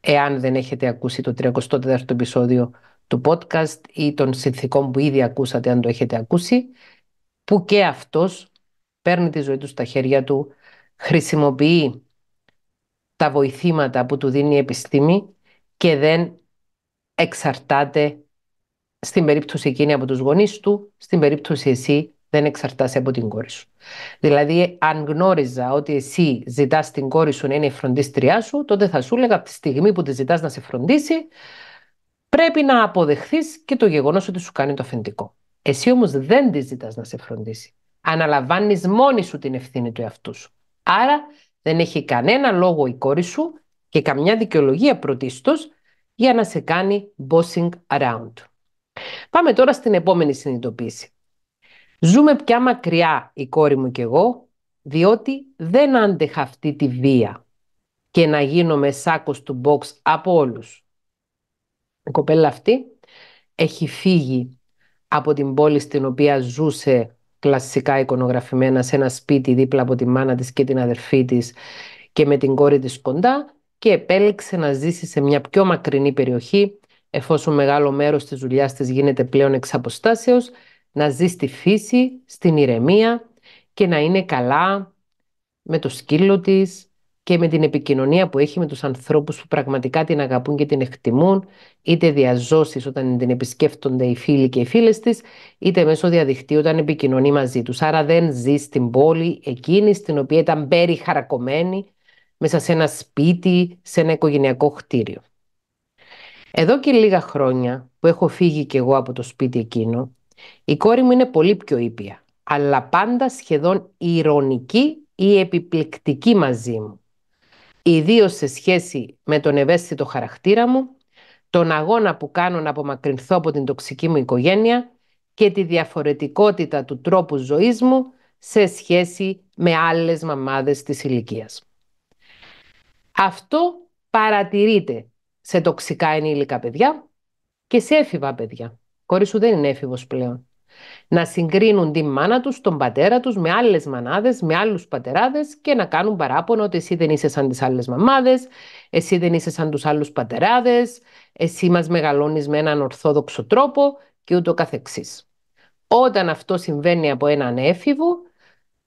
εάν δεν έχετε ακούσει το 34ο επεισόδιο του podcast ή των συνθήκων που ήδη ακούσατε αν το έχετε ακούσει που και αυτός παίρνει τη ζωή του στα χέρια του, χρησιμοποιεί τα βοηθήματα που του δίνει η επιστήμη και δεν εξαρτάται στην περίπτωση εκείνη από τους γονείς του, στην περίπτωση εσύ δεν εξαρτάσαι από την κόρη σου. Δηλαδή, αν γνώριζα ότι εσύ ζητάς την κόρη σου να είναι η φροντίστριά σου, τότε θα σου έλεγα από τη στιγμή που τη ζητάς να σε φροντίσει, πρέπει να αποδεχθείς και το γεγονός ότι σου κάνει το αφεντικό. Εσύ όμως δεν τη ζητάς να σε φροντίσει. Αναλαμβάνεις μόνη σου την ευθύνη του εαυτού σου. Άρα, δεν έχει κανένα λόγο η κόρη σου και καμιά δικαιολογία πρωτίστως για να σε κάνει bossing around. Πάμε τώρα στην επόμενη συνειδητοποίηση. Ζούμε πια μακριά η κόρη μου και εγώ, διότι δεν άντεχα αυτή τη βία και να γίνομαι σάκος του box από όλους. Η κοπέλα αυτή έχει φύγει από την πόλη στην οποία ζούσε κλασικά εικονογραφημένα σε ένα σπίτι δίπλα από τη μάνα της και την αδερφή της και με την κόρη της κοντά και επέλεξε να ζήσει σε μια πιο μακρινή περιοχή εφόσον μεγάλο μέρος της δουλειάς της γίνεται πλέον εξ αποστάσεως, να ζει στη φύση, στην ηρεμία και να είναι καλά με το σκύλο της και με την επικοινωνία που έχει με τους ανθρώπους που πραγματικά την αγαπούν και την εκτιμούν, είτε διαζώσεις όταν την επισκέφτονται οι φίλοι και οι φίλες της, είτε μέσω διαδικτύου όταν επικοινωνεί μαζί τους. Άρα δεν ζει στην πόλη εκείνη στην οποία ήταν περιχαρακωμένη μέσα σε ένα σπίτι, σε ένα οικογενειακό χτίριο. Εδώ και λίγα χρόνια που έχω φύγει κι εγώ από το σπίτι εκείνο, η κόρη μου είναι πολύ πιο ήπια, αλλά πάντα σχεδόν ηρωνική ή επιπληκτική μαζί μου. Ιδίως σε σχέση με τον ευαίσθητο χαρακτήρα μου, τον αγώνα που κάνω να απομακρυνθώ από την τοξική μου οικογένεια και τη διαφορετικότητα του τρόπου ζωής μου σε σχέση με άλλες μαμάδες της ηλικίας. Αυτό παρατηρείται σε τοξικά ενήλικα παιδιά και σε έφηβα παιδιά. Κόρη σου δεν είναι έφηβος πλέον. Να συγκρίνουν τη μάνα τους, τον πατέρα τους με άλλες μανάδες, με άλλους πατεράδες και να κάνουν παράπονο ότι εσύ δεν είσαι σαν τις άλλες μαμάδες, εσύ δεν είσαι σαν τους άλλους πατεράδες, εσύ μας μεγαλώνεις με έναν ορθόδοξο τρόπο και ούτω καθεξής. Όταν αυτό συμβαίνει από έναν έφηβο,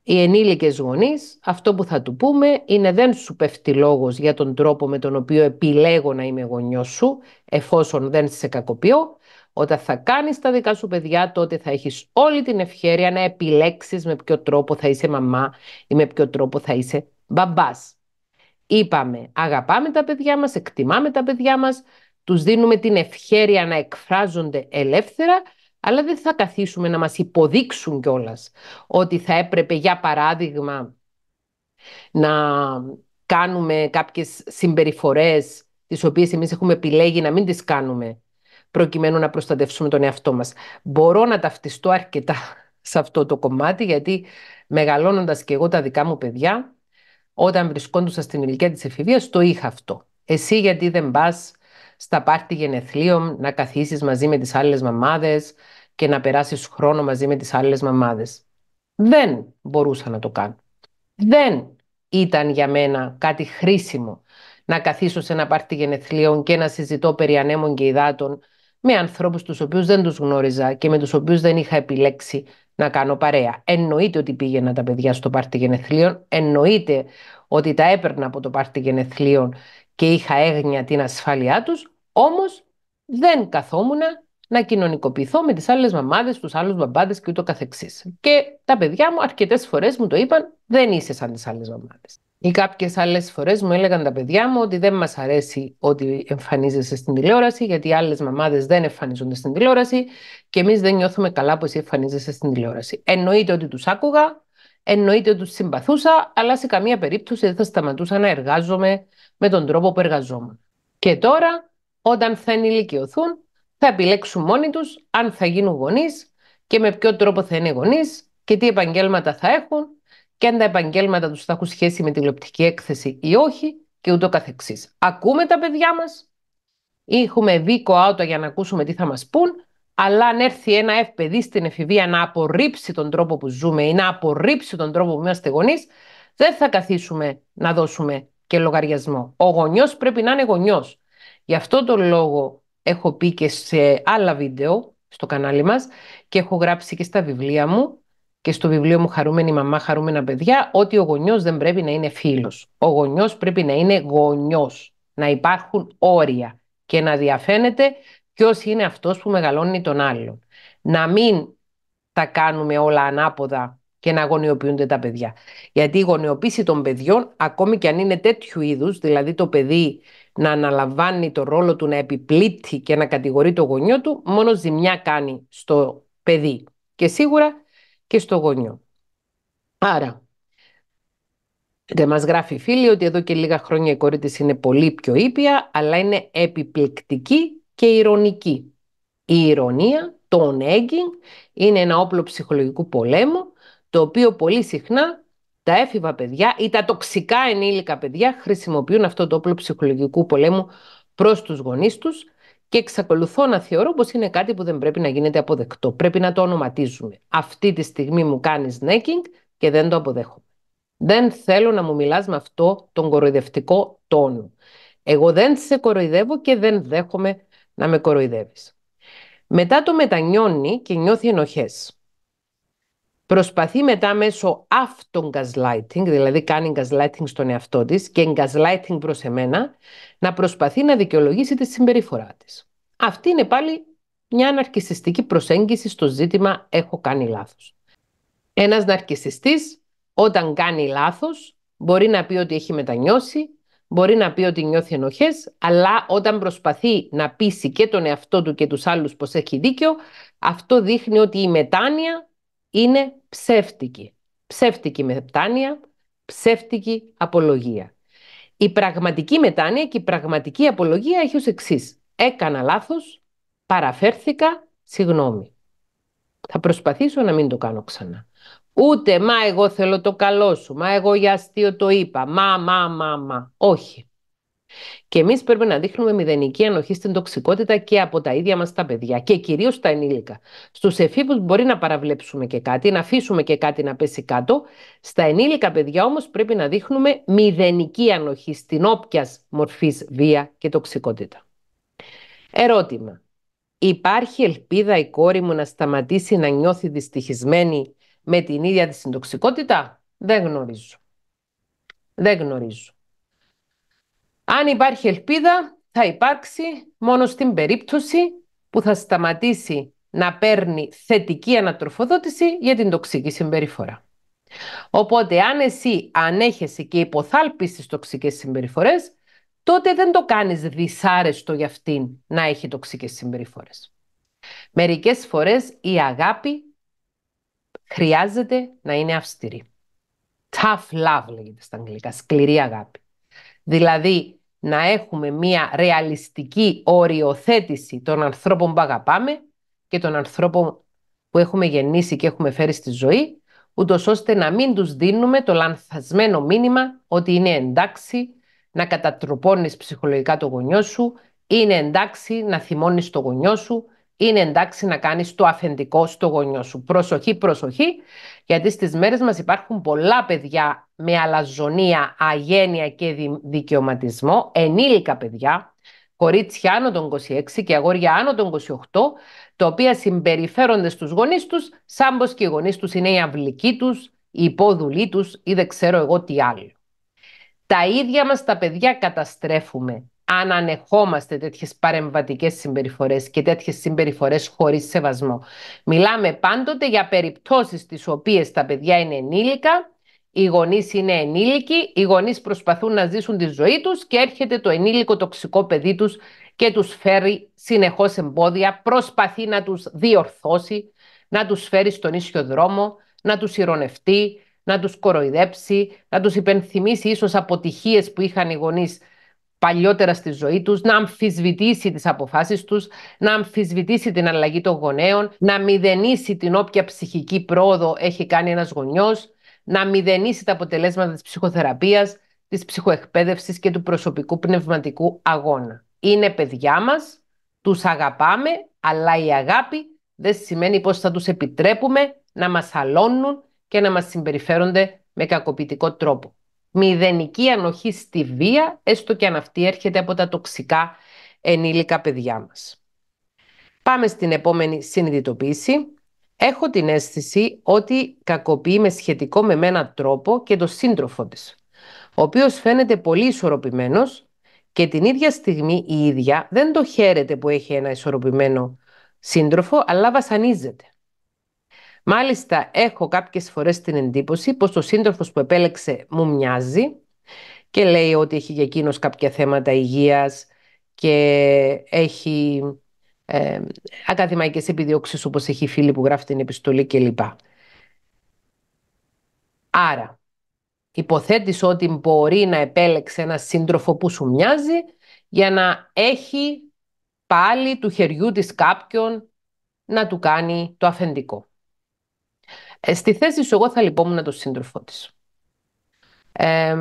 οι ενήλικες γονείς, αυτό που θα του πούμε είναι δεν σου πέφτει λόγος για τον τρόπο με τον οποίο επιλέγω να είμαι γονιός σου, εφόσον δεν σε κακοποιώ. Όταν θα κάνεις τα δικά σου παιδιά, τότε θα έχεις όλη την ευχαίρεια να επιλέξεις με ποιο τρόπο θα είσαι μαμά ή με ποιο τρόπο θα είσαι μπαμπάς. Είπαμε, αγαπάμε τα παιδιά μας, εκτιμάμε τα παιδιά μας, τους δίνουμε την ευχαίρεια να εκφράζονται ελεύθερα αλλά δεν θα καθίσουμε να μας υποδείξουν κιόλας ότι θα έπρεπε για παράδειγμα να κάνουμε κάποιες συμπεριφορές τις οποίες εμείς έχουμε επιλέγει να μην τις κάνουμε προκειμένου να προστατεύσουμε τον εαυτό μας. Μπορώ να ταυτιστώ αρκετά [LAUGHS] σε αυτό το κομμάτι γιατί μεγαλώνοντας και εγώ τα δικά μου παιδιά όταν βρισκόντουσα στην ηλικία της εφηβείας το είχα αυτό. Εσύ γιατί δεν πας στα πάρτι γενεθλίων να καθίσεις μαζί με τις άλλες μαμάδες, και να περάσεις χρόνο μαζί με τις άλλες μαμάδες. Δεν μπορούσα να το κάνω. Δεν ήταν για μένα κάτι χρήσιμο να καθίσω σε ένα πάρτι γενεθλίων και να συζητώ περί ανέμων και υδάτων με ανθρώπους τους οποίους δεν τους γνώριζα και με τους οποίους δεν είχα επιλέξει να κάνω παρέα. Εννοείται ότι πήγαινα τα παιδιά στο πάρτι γενεθλίων, εννοείται ότι τα έπαιρνα από το πάρτι γενεθλίων και είχα έγνοια την ασφάλειά τους, όμως δεν καθόμουνα να κοινωνικοποιηθώ με τις άλλες μαμάδες, τους άλλους μπαμπάδες και καθεξής. Και τα παιδιά μου αρκετές φορές μου το είπαν δεν είσαι σαν τις άλλες μαμάδες. Ή κάποιες άλλες φορές μου έλεγαν τα παιδιά μου ότι δεν μας αρέσει ότι εμφανίζεσαι στην τηλεόραση γιατί οι άλλες μαμάδες δεν εμφανίζονται στην τηλεόραση και εμείς δεν νιώθουμε καλά που εσύ εμφανίζεσαι στην τηλεόραση. Εννοείται ότι τους άκουγα, εννοείται ότι τους συμπαθούσα, αλλά σε καμία περίπτωση δεν θα σταματούσα να εργάζομαι με τον τρόπο που εργαζόμουν. Και τώρα όταν θα ενηλικιωθούν θα επιλέξουν μόνοι τους αν θα γίνουν γονείς και με ποιο τρόπο θα είναι γονείς και τι επαγγέλματα θα έχουν και αν τα επαγγέλματα τους θα έχουν σχέση με τηλεοπτική έκθεση ή όχι και ούτω καθεξής. Ακούμε τα παιδιά μας, έχουμε δίκο άουτα για να ακούσουμε τι θα μας πούν, αλλά αν έρθει ένα παιδί στην εφηβεία να απορρίψει τον τρόπο που ζούμε ή να απορρίψει τον τρόπο που είμαστε γονείς, δεν θα καθίσουμε να δώσουμε και λογαριασμό. Ο γονιός πρέπει να είναι γονιός. Γι' αυτό τον λόγο έχω πει και σε άλλα βίντεο στο κανάλι μας και έχω γράψει και στα βιβλία μου και στο βιβλίο μου «Χαρούμενη μαμά, χαρούμενα παιδιά» ότι ο γονιός δεν πρέπει να είναι φίλος. Ο γονιός πρέπει να είναι γονιός, να υπάρχουν όρια και να διαφαίνεται ποιος είναι αυτός που μεγαλώνει τον άλλον. Να μην τα κάνουμε όλα ανάποδα και να γονιοποιούνται τα παιδιά. Γιατί η γονιοποίηση των παιδιών, ακόμη και αν είναι τέτοιου είδους, δηλαδή το παιδί να αναλαμβάνει το ρόλο του να επιπλήττει και να κατηγορεί το γονιό του, μόνο ζημιά κάνει στο παιδί και σίγουρα και στο γονιό. Άρα, δεν μας γράφει φίλη ότι εδώ και λίγα χρόνια η κόρη είναι πολύ πιο ήπια, αλλά είναι επιπληκτική και ηρωνική. Η ηρωνία, το nagging, είναι ένα όπλο ψυχολογικού πολέμου, το οποίο πολύ συχνά τα έφηβα παιδιά ή τα τοξικά ενήλικα παιδιά χρησιμοποιούν αυτό το όπλο ψυχολογικού πολέμου προς τους γονείς τους και εξακολουθώ να θεωρώ πως είναι κάτι που δεν πρέπει να γίνεται αποδεκτό. Πρέπει να το ονοματίζουμε. Αυτή τη στιγμή μου κάνεις νέκινγκ και δεν το αποδέχομαι. Δεν θέλω να μου μιλάς με αυτό τον κοροϊδευτικό τόνο. Εγώ δεν σε κοροϊδεύω και δεν δέχομαι να με κοροϊδεύεις. Μετά το μετανιώνει και νιώθει ενοχές. Προσπαθεί μετά μέσω αυτών gaslighting, δηλαδή κάνει gaslighting στον εαυτό της και gaslighting προς εμένα, να προσπαθεί να δικαιολογήσει τη συμπεριφορά της. Αυτή είναι πάλι μια ναρκισιστική προσέγγιση στο ζήτημα «έχω κάνει λάθος». Ένας ναρκισιστής όταν κάνει λάθος μπορεί να πει ότι έχει μετανιώσει, μπορεί να πει ότι νιώθει ενοχές, αλλά όταν προσπαθεί να πείσει και τον εαυτό του και τους άλλους πως έχει δίκιο, αυτό δείχνει ότι η μετάνοια είναι ψεύτικη. Ψεύτικη μετάνοια, ψεύτικη απολογία. Η πραγματική μετάνοια και η πραγματική απολογία έχει ως εξής. Έκανα λάθος, παραφέρθηκα, συγγνώμη. Θα προσπαθήσω να μην το κάνω ξανά. Ούτε, μα εγώ θέλω το καλό σου, μα εγώ για αστείο το είπα, μα, μα, μα, μα. Όχι. Και εμείς πρέπει να δείχνουμε μηδενική ανοχή στην τοξικότητα και από τα ίδια μας τα παιδιά και κυρίως τα ενήλικα. Στους εφήβους μπορεί να παραβλέψουμε και κάτι, να αφήσουμε και κάτι να πέσει κάτω. Στα ενήλικα παιδιά όμως πρέπει να δείχνουμε μηδενική ανοχή στην όποια μορφής βία και τοξικότητα. Ερώτημα. Υπάρχει ελπίδα η κόρη μου να σταματήσει να νιώθει δυστυχισμένη με την ίδια της συντοξικότητα. Δεν γνωρίζω. Δεν γνωρίζω. Αν υπάρχει ελπίδα, θα υπάρξει μόνο στην περίπτωση που θα σταματήσει να παίρνει θετική ανατροφοδότηση για την τοξική συμπεριφορά. Οπότε αν εσύ ανέχεσαι και υποθάλπεις τοξικές συμπεριφορές, τότε δεν το κάνεις δυσάρεστο για αυτήν να έχει τοξικές συμπεριφορές. Μερικές φορές η αγάπη χρειάζεται να είναι αυστηρή. Tough love λέγεται στα αγγλικά, σκληρή αγάπη. Δηλαδή να έχουμε μια ρεαλιστική οριοθέτηση των ανθρώπων που αγαπάμε και των ανθρώπων που έχουμε γεννήσει και έχουμε φέρει στη ζωή, ούτως ώστε να μην τους δίνουμε το λανθασμένο μήνυμα ότι είναι εντάξει να κατατροπώνεις ψυχολογικά το γονιό σου, είναι εντάξει να θυμώνεις το γονιό σου, είναι εντάξει να κάνεις το αφεντικό στο γονιό σου. Προσοχή, προσοχή, γιατί στις μέρες μας υπάρχουν πολλά παιδιά με αλαζονία, αγένεια και δικαιωματισμό, ενήλικα παιδιά, κορίτσια άνω των 26 και αγόρια άνω των 28, τα οποία συμπεριφέρονται στους γονείς τους, σαν πως και οι γονείς τους είναι οι αυλικοί τους, οι υπόδουλοί τους ή δεν ξέρω εγώ τι άλλο. Τα ίδια μας τα παιδιά καταστρέφουμε αν ανεχόμαστε τέτοιες παρεμβατικές συμπεριφορές και τέτοιες συμπεριφορές χωρίς σεβασμό. Μιλάμε πάντοτε για περιπτώσεις τις οποίες τα παιδιά είναι ενήλικα, οι γονείς είναι ενήλικοι, οι γονείς προσπαθούν να ζήσουν τη ζωή τους και έρχεται το ενήλικο τοξικό παιδί τους και τους φέρει συνεχώς εμπόδια, προσπαθεί να τους διορθώσει, να τους φέρει στον ίσιο δρόμο, να τους ηρωνευτεί, να τους κοροϊδέψει, να τους υπενθυμίσει ίσως αποτυχίες που είχαν οι γονείς παλιότερα στη ζωή τους, να αμφισβητήσει τις αποφάσεις τους, να αμφισβητήσει την αλλαγή των γονέων, να μηδενίσει την όποια ψυχική πρόοδο έχει κάνει ένας γονιός, να μηδενίσει τα αποτελέσματα της ψυχοθεραπείας, της ψυχοεκπαίδευσης και του προσωπικού πνευματικού αγώνα. Είναι παιδιά μας, τους αγαπάμε, αλλά η αγάπη δεν σημαίνει πως θα τους επιτρέπουμε να μας αλώνουν και να μας συμπεριφέρονται με κακοποιητικό τρόπο μηδενική ανοχή στη βία, έστω και αν αυτή έρχεται από τα τοξικά ενήλικα παιδιά μας. Πάμε στην επόμενη συνειδητοποίηση. Έχω την αίσθηση ότι κακοποιεί με σχετικό με μένα τρόπο και το σύντροφο της, ο οποίος φαίνεται πολύ ισορροπημένος και την ίδια στιγμή η ίδια δεν το χαίρεται που έχει ένα ισορροπημένο σύντροφο, αλλά βασανίζεται. Μάλιστα, έχω κάποιες φορές την εντύπωση πως ο σύντροφος που επέλεξε μου μοιάζει και λέει ότι έχει για εκείνος κάποια θέματα υγείας και έχει ε, ακαδημαϊκές επιδιώξεις όπως έχει φίλοι φίλη που γράφει την επιστολή κλπ. Άρα, υποθέτεις ότι μπορεί να επέλεξε ένα σύντροφο που σου μοιάζει για να έχει πάλι του χεριού της κάποιον να του κάνει το αφεντικό. Ε, στη θέση σου εγώ θα λυπόμουν τον σύντροφό της. Ε,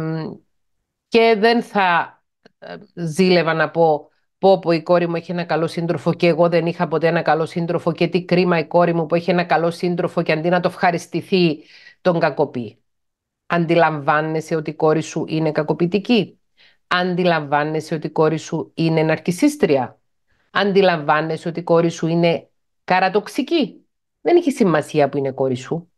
και δεν θα ε, ζήλευα να πω πω πω η κόρη μου έχει ένα καλό σύντροφο και εγώ δεν είχα ποτέ ένα καλό σύντροφο και τι κρίμα η κόρη μου που έχει ένα καλό σύντροφο και αντί να το ευχαριστηθεί τον κακοποιεί. Αντιλαμβάνεσαι ότι η κόρη σου είναι κακοποιητική. Αντιλαμβάνεσαι ότι η κόρη σου είναι ναρκισίστρια. Αντιλαμβάνεσαι ότι η κόρη σου είναι καρατοξική. Δεν έχει σημασία που είναι κόρη σου.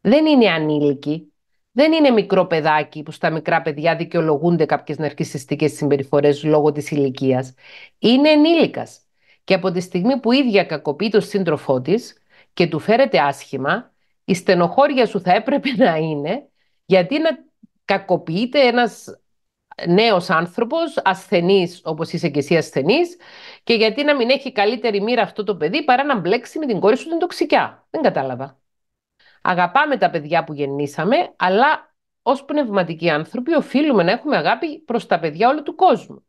Δεν είναι ανήλικη. Δεν είναι μικρό παιδάκι που στα μικρά παιδιά δικαιολογούνται κάποιες ναρκισιστικές συμπεριφορές λόγω της ηλικίας. Είναι ενήλικας. Και από τη στιγμή που ίδια κακοποιεί το σύντροφό της και του φέρεται άσχημα, η στενοχώρια σου θα έπρεπε να είναι γιατί να κακοποιείται ένας Νέος άνθρωπος, ασθενής όπως είσαι και εσύ ασθενής, και γιατί να μην έχει καλύτερη μοίρα αυτό το παιδί παρά να μπλέξει με την κόρη σου την τοξικιά. Δεν κατάλαβα. Αγαπάμε τα παιδιά που γεννήσαμε, αλλά ως πνευματικοί άνθρωποι οφείλουμε να έχουμε αγάπη προς τα παιδιά όλου του κόσμου.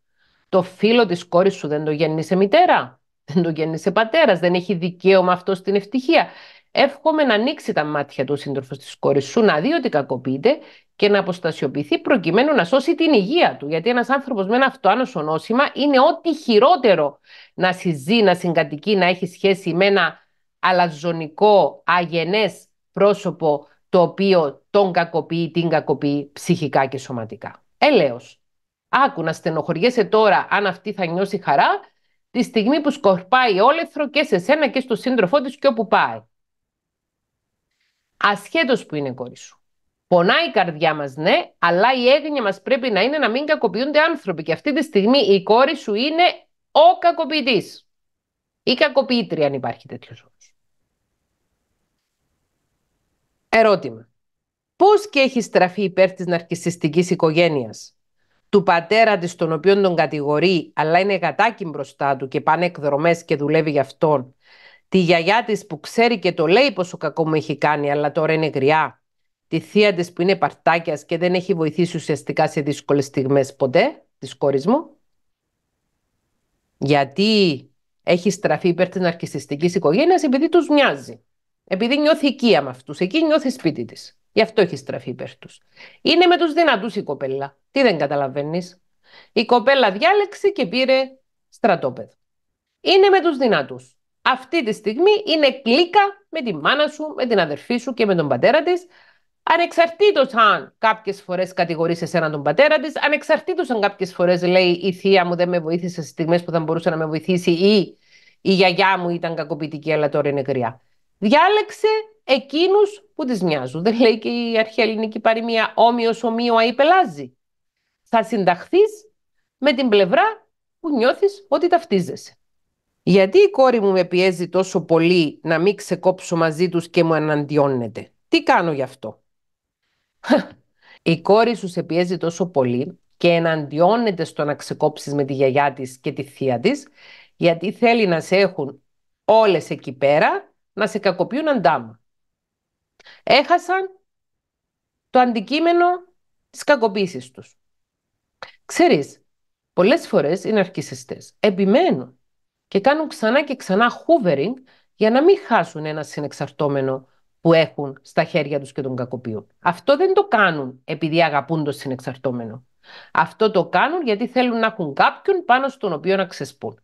Το φίλο της κόρης σου δεν το γέννησε μητέρα, δεν το γέννησε πατέρας, δεν έχει δικαίωμα αυτό στην ευτυχία. Εύχομαι να ανοίξει τα μάτια του σύντροφος της κόρης σου, να δει ότι κακοποιείται και να αποστασιοποιηθεί προκειμένου να σώσει την υγεία του. Γιατί ένας άνθρωπος με ένα αυτοάνωσο νόσημα είναι ό,τι χειρότερο να συζεί, να συγκατοικεί, να έχει σχέση με ένα αλαζονικό, αγενές πρόσωπο το οποίο τον κακοποιεί, την κακοποιεί ψυχικά και σωματικά. Ελέω. Άκου να στενοχωριέσαι τώρα αν αυτή θα νιώσει χαρά τη στιγμή που σκορπάει όλεθρο και σε σένα και στο σύντροφό της και όπου πάει ασχέτως που είναι η κόρη σου. Πονάει η καρδιά μας, ναι, αλλά η έγνοια μας πρέπει να είναι να μην κακοποιούνται άνθρωποι. Και αυτή τη στιγμή η κόρη σου είναι ο κακοποιητής. Ή κακοποιήτρια αν υπάρχει τέτοιος όρος. Ερώτημα. Πώς και έχει στραφεί υπέρ της ναρκισιστικής οικογένειας, του πατέρα της τον οποίον τον κατηγορεί, αλλά είναι γατάκι μπροστά του και πάνε εκδρομές και δουλεύει για αυτόν, τη γιαγιά της που ξέρει και το λέει πόσο κακό μου έχει κάνει αλλά τώρα είναι γριά, τη θεία της που είναι παρτάκιας και δεν έχει βοηθήσει ουσιαστικά σε δύσκολες στιγμές ποτέ, της κόρης μου, γιατί έχει στραφεί υπέρ της ναρκιστικής οικογένειας επειδή τους μοιάζει. Επειδή νιώθει οικία με αυτούς, εκεί νιώθει σπίτι της. Γι' αυτό έχει στραφεί υπέρ τους. Είναι με τους δυνατούς η κοπέλα. Τι δεν καταλαβαίνεις. Η κοπέλα διάλεξε και πήρε στρατόπεδο. Είναι με τους δυνατούς αυτή τη στιγμή είναι κλίκα με τη μάνα σου, με την αδερφή σου και με τον πατέρα της, ανεξαρτήτως αν κάποιες φορές κατηγορείς εσένα τον πατέρα της, ανεξαρτήτως αν κάποιες φορές λέει η θεία μου δεν με βοήθησε σε στιγμές που θα μπορούσε να με βοηθήσει ή η γιαγιά μου ήταν κακοποιητική αλλά τώρα είναι κρυά. Διάλεξε εκείνους που τις μοιάζουν. Δεν λέει και η αρχαία ελληνική παροιμία όμοιος ομοίο αϊπελάζει. Θα συνταχθείς με την πλευρά που νιώθεις ότι ταυτίζεσαι. Γιατί η κόρη μου με πιέζει τόσο πολύ να μην ξεκόψω μαζί τους και μου εναντιώνεται. Τι κάνω γι' αυτό. Η κόρη σου σε πιέζει τόσο πολύ και εναντιώνεται στο να ξεκόψεις με τη γιαγιά της και τη θεία της, γιατί θέλει να σε έχουν όλες εκεί πέρα να σε κακοποιούν αντάμα. Έχασαν το αντικείμενο της κακοποίησης τους. Ξέρεις, πολλές φορές οι ναρκισιστές επιμένουν και κάνουν ξανά και ξανά hovering για να μην χάσουν ένα συνεξαρτόμενο που έχουν στα χέρια τους και τον κακοποιούν. Αυτό δεν το κάνουν επειδή αγαπούν το συνεξαρτόμενο. Αυτό το κάνουν γιατί θέλουν να έχουν κάποιον πάνω στον οποίο να ξεσπούν.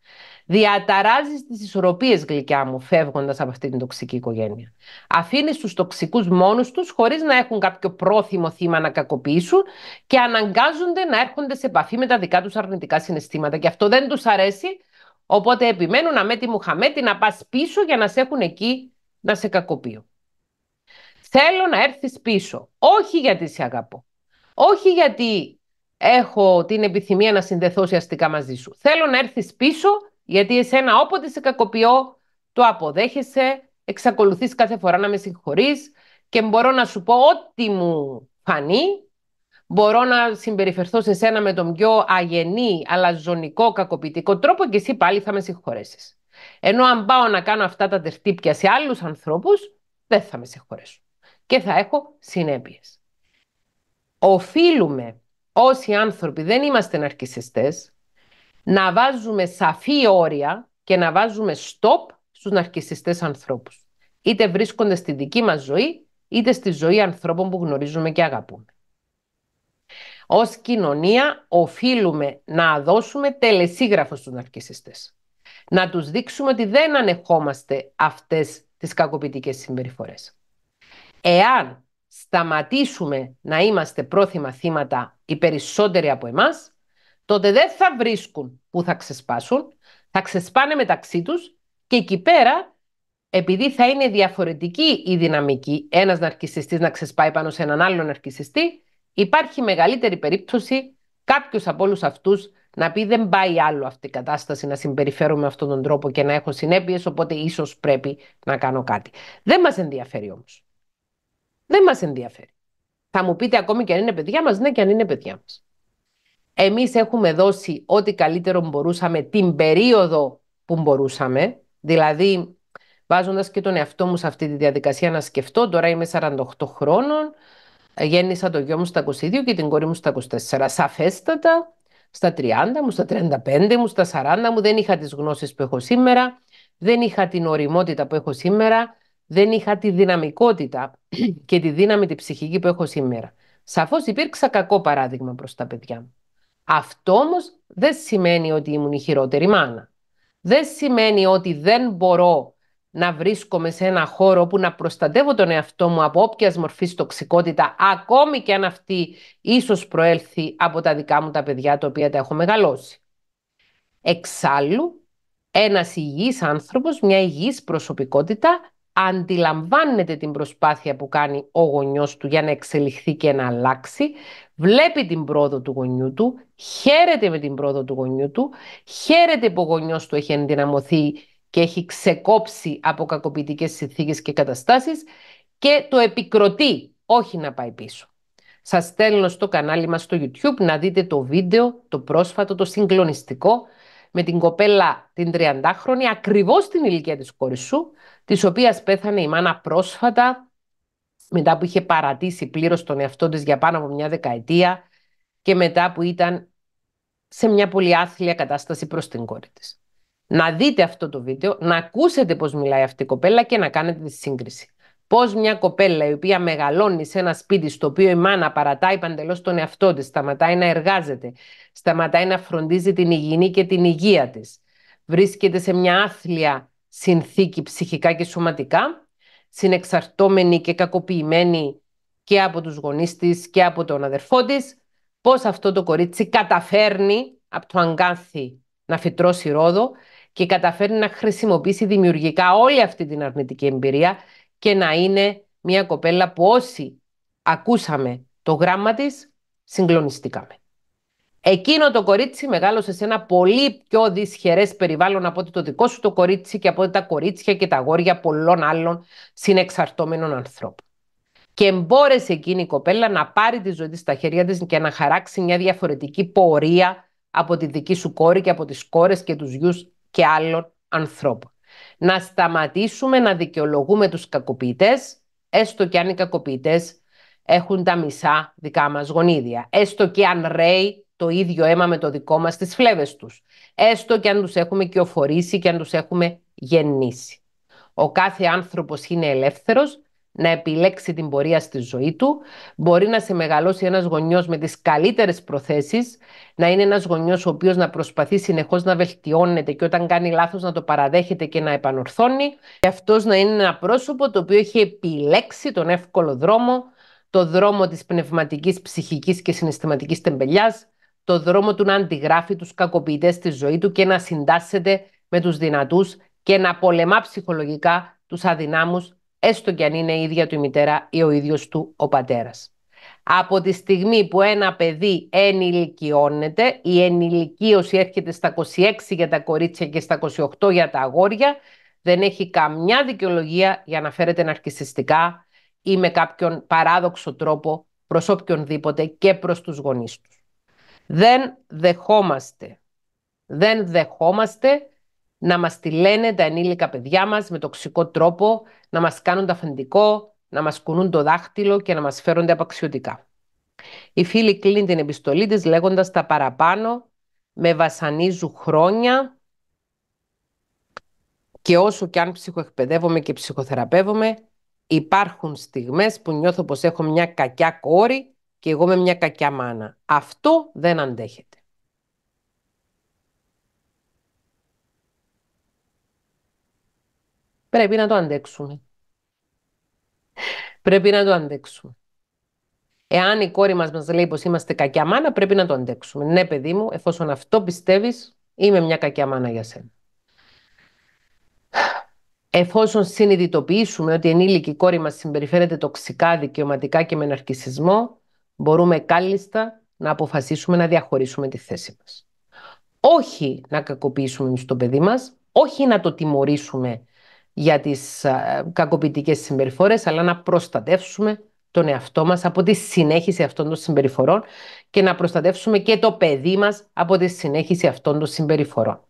Διαταράζεις τις ισορροπίες, γλυκιά μου, φεύγοντας από αυτή την τοξική οικογένεια. Αφήνεις τους τοξικούς μόνους τους, χωρίς να έχουν κάποιο πρόθυμο θύμα να κακοποιήσουν και αναγκάζονται να έρχονται σε επαφή με τα δικά τους αρνητικά συναισθήματα. Και αυτό δεν τους αρέσει, Οπότε επιμένουν με μου χαμέτη να πας πίσω για να σε έχουν εκεί να σε κακοποιώ. Θέλω να έρθεις πίσω. Όχι γιατί σε αγαπώ. Όχι γιατί έχω την επιθυμία να συνδεθώ σιαστικά μαζί σου. Θέλω να έρθεις πίσω γιατί εσένα όποτε σε κακοποιώ το αποδέχεσαι, εξακολουθείς κάθε φορά να με συγχωρείς και μπορώ να σου πω ό,τι μου φανεί μπορώ να συμπεριφερθώ σε σένα με τον πιο αγενή, αλλά ζωνικό, κακοποιητικό τρόπο και εσύ πάλι θα με συγχωρέσεις. Ενώ αν πάω να κάνω αυτά τα τερτύπια σε άλλους ανθρώπους, δεν θα με συγχωρέσουν και θα έχω συνέπειες. Οφείλουμε όσοι άνθρωποι δεν είμαστε ναρκισιστές να βάζουμε σαφή όρια και να βάζουμε stop στους ναρκισιστές ανθρώπους. Είτε βρίσκονται στη δική μας ζωή, είτε στη ζωή ανθρώπων που γνωρίζουμε και αγαπούμε ως κοινωνία οφείλουμε να δώσουμε τελεσίγραφο στους ναρκισιστές. Να τους δείξουμε ότι δεν ανεχόμαστε αυτές τις κακοποιητικές συμπεριφορές. Εάν σταματήσουμε να είμαστε πρόθυμα θύματα οι περισσότεροι από εμάς, τότε δεν θα βρίσκουν που θα ξεσπάσουν, θα ξεσπάνε μεταξύ τους και εκεί πέρα, επειδή θα είναι διαφορετική η δυναμική ένας ναρκισιστής να ξεσπάει πάνω σε έναν άλλο ναρκισιστή, υπάρχει μεγαλύτερη περίπτωση κάποιος από όλους αυτούς να πει δεν πάει άλλο αυτή η κατάσταση να συμπεριφέρω με αυτόν τον τρόπο και να έχω συνέπειες, οπότε ίσως πρέπει να κάνω κάτι. Δεν μας ενδιαφέρει όμως. Δεν μας ενδιαφέρει. Θα μου πείτε ακόμη και αν είναι παιδιά μας, ναι και αν είναι παιδιά μας. Εμείς έχουμε δώσει ό,τι καλύτερο μπορούσαμε την περίοδο που μπορούσαμε, δηλαδή βάζοντας και τον εαυτό μου σε αυτή τη διαδικασία να σκεφτώ, τώρα είμαι 48 χρόνων, γέννησα το γιο μου στα 22 και την κόρη μου στα 24. Σαφέστατα, στα 30 μου, στα 35 μου, στα 40 μου, δεν είχα τις γνώσεις που έχω σήμερα, δεν είχα την οριμότητα που έχω σήμερα, δεν είχα τη δυναμικότητα [CLEARS THROAT] και τη δύναμη τη ψυχική που έχω σήμερα. Σαφώς υπήρξα κακό παράδειγμα προς τα παιδιά μου. Αυτό όμως δεν σημαίνει ότι ήμουν η χειρότερη μάνα. Δεν σημαίνει ότι δεν μπορώ να βρίσκομαι σε ένα χώρο που να προστατεύω τον εαυτό μου από όποια μορφή τοξικότητα, ακόμη και αν αυτή ίσως προέλθει από τα δικά μου τα παιδιά τα οποία τα έχω μεγαλώσει. Εξάλλου, ένας υγιής άνθρωπος, μια υγιής προσωπικότητα, αντιλαμβάνεται την προσπάθεια που κάνει ο γονιός του για να εξελιχθεί και να αλλάξει, βλέπει την πρόοδο του γονιού του, χαίρεται με την πρόοδο του γονιού του, χαίρεται που ο γονιός του έχει ενδυναμωθεί και έχει ξεκόψει από κακοποιητικές συνθήκες και καταστάσεις και το επικροτεί, όχι να πάει πίσω. Σας στέλνω στο κανάλι μας στο YouTube να δείτε το βίντεο, το πρόσφατο, το συγκλονιστικό, με την κοπέλα την 30χρονη, ακριβώς την ηλικία της κόρης σου, της οποίας πέθανε η μάνα πρόσφατα, μετά που είχε παρατήσει πλήρως τον εαυτό της για πάνω από μια δεκαετία και μετά που ήταν σε μια πολύ άθλια κατάσταση προς την κόρη της να δείτε αυτό το βίντεο, να ακούσετε πώς μιλάει αυτή η κοπέλα και να κάνετε τη σύγκριση. Πώς μια κοπέλα η οποία μεγαλώνει σε ένα σπίτι στο οποίο η μάνα παρατάει παντελώς τον εαυτό της, σταματάει να εργάζεται, σταματάει να φροντίζει την υγιεινή και την υγεία της, βρίσκεται σε μια άθλια συνθήκη ψυχικά και σωματικά, συνεξαρτώμενη και κακοποιημένη και από τους γονείς της και από τον αδερφό της, πώς αυτό το κορίτσι καταφέρνει από το αγκάθι να φυτρώσει ρόδο και καταφέρει να χρησιμοποιήσει δημιουργικά όλη αυτή την αρνητική εμπειρία και να είναι μια κοπέλα που όσοι ακούσαμε το γράμμα της, συγκλονιστήκαμε. Εκείνο το κορίτσι μεγάλωσε σε ένα πολύ πιο δυσχερές περιβάλλον από ότι το δικό σου το κορίτσι και από ότι τα κορίτσια και τα αγόρια πολλών άλλων συνεξαρτώμενων ανθρώπων. Και μπόρεσε εκείνη η κοπέλα να πάρει τη ζωή της στα χέρια της και να χαράξει μια διαφορετική πορεία από τη δική σου κόρη και από τις κόρες και τους γιους και άλλων ανθρώπων. Να σταματήσουμε να δικαιολογούμε τους κακοποιητές, έστω και αν οι κακοποιητές έχουν τα μισά δικά μας γονίδια. Έστω και αν ρέει το ίδιο αίμα με το δικό μας τις φλέβες τους. Έστω και αν τους έχουμε κυοφορήσει και αν τους έχουμε γεννήσει. Ο κάθε άνθρωπος είναι ελεύθερος να επιλέξει την πορεία στη ζωή του. Μπορεί να σε μεγαλώσει ένας γονιός με τις καλύτερες προθέσεις, να είναι ένας γονιός ο οποίος να προσπαθεί συνεχώς να βελτιώνεται και όταν κάνει λάθος να το παραδέχεται και να επανορθώνει. Και αυτός να είναι ένα πρόσωπο το οποίο έχει επιλέξει τον εύκολο δρόμο, το δρόμο της πνευματικής, ψυχικής και συναισθηματικής τεμπελιάς, το δρόμο του να αντιγράφει τους κακοποιητές στη ζωή του και να συντάσσεται με τους δυνατούς και να πολεμά ψυχολογικά τους αδυνάμους έστω και αν είναι η ίδια του η μητέρα ή ο ίδιος του ο πατέρας. Από τη στιγμή που ένα παιδί ενηλικιώνεται, η ενηλικίωση έρχεται στα 26 για τα κορίτσια και στα 28 για τα αγόρια, δεν έχει καμιά δικαιολογία για να φέρεται ναρκισιστικά ή με κάποιον παράδοξο τρόπο προς οποιονδήποτε και προς τους γονείς τους. Δεν δεχόμαστε. Δεν δεχόμαστε να μας τη λένε τα ενήλικα παιδιά μας με τοξικό τρόπο, να μας κάνουν τα φαντικό, να μας κουνούν το δάχτυλο και να μας φέρονται απαξιωτικά. Η φίλη κλείνει την επιστολή της λέγοντας τα παραπάνω, με βασανίζουν χρόνια και όσο και αν ψυχοεκπαιδεύομαι και ψυχοθεραπεύομαι, υπάρχουν στιγμές που νιώθω πως έχω μια κακιά κόρη και εγώ με μια κακιά μάνα. Αυτό δεν αντέχεται. Πρέπει να το αντέξουμε. Πρέπει να το αντέξουμε. Εάν η κόρη μας μας λέει πως είμαστε κακιά μάνα, πρέπει να το αντέξουμε. Ναι, παιδί μου, εφόσον αυτό πιστεύεις, είμαι μια κακιά μάνα για σένα. Εφόσον συνειδητοποιήσουμε ότι η ενήλικη κόρη μας συμπεριφέρεται τοξικά, δικαιωματικά και με ναρκισισμό, μπορούμε κάλλιστα να αποφασίσουμε να διαχωρίσουμε τη θέση μας. Όχι να κακοποιήσουμε εμείς το παιδί μας, όχι να το τιμωρήσουμε για τις ε, κακοποιητικές συμπεριφορές, αλλά να προστατεύσουμε τον εαυτό μας από τη συνέχιση αυτών των συμπεριφορών και να προστατεύσουμε και το παιδί μας από τη συνέχιση αυτών των συμπεριφορών.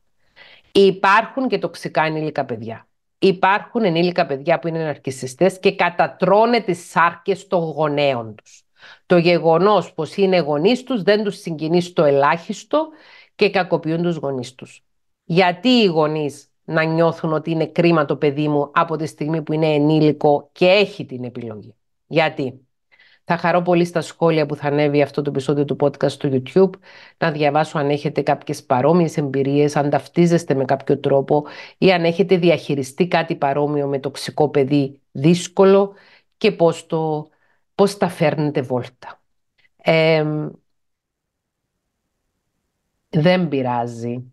Υπάρχουν και τοξικά ενήλικα παιδιά. Υπάρχουν ενήλικα παιδιά που είναι εναρκησιστές και κατατρώνε τις σάρκες των γονέων τους. Το γεγονός πως είναι γονείς τους δεν τους συγκινεί στο ελάχιστο και κακοποιούν τους γονείς τους. Γιατί οι γονείς να νιώθουν ότι είναι κρίμα το παιδί μου από τη στιγμή που είναι ενήλικο και έχει την επιλογή. Γιατί θα χαρώ πολύ στα σχόλια που θα ανέβει αυτό το επεισόδιο του podcast στο YouTube να διαβάσω αν έχετε κάποιες παρόμοιες εμπειρίες, αν ταυτίζεστε με κάποιο τρόπο ή αν έχετε διαχειριστεί κάτι παρόμοιο με τοξικό παιδί δύσκολο και πώς, τα φέρνετε βόλτα. δεν πειράζει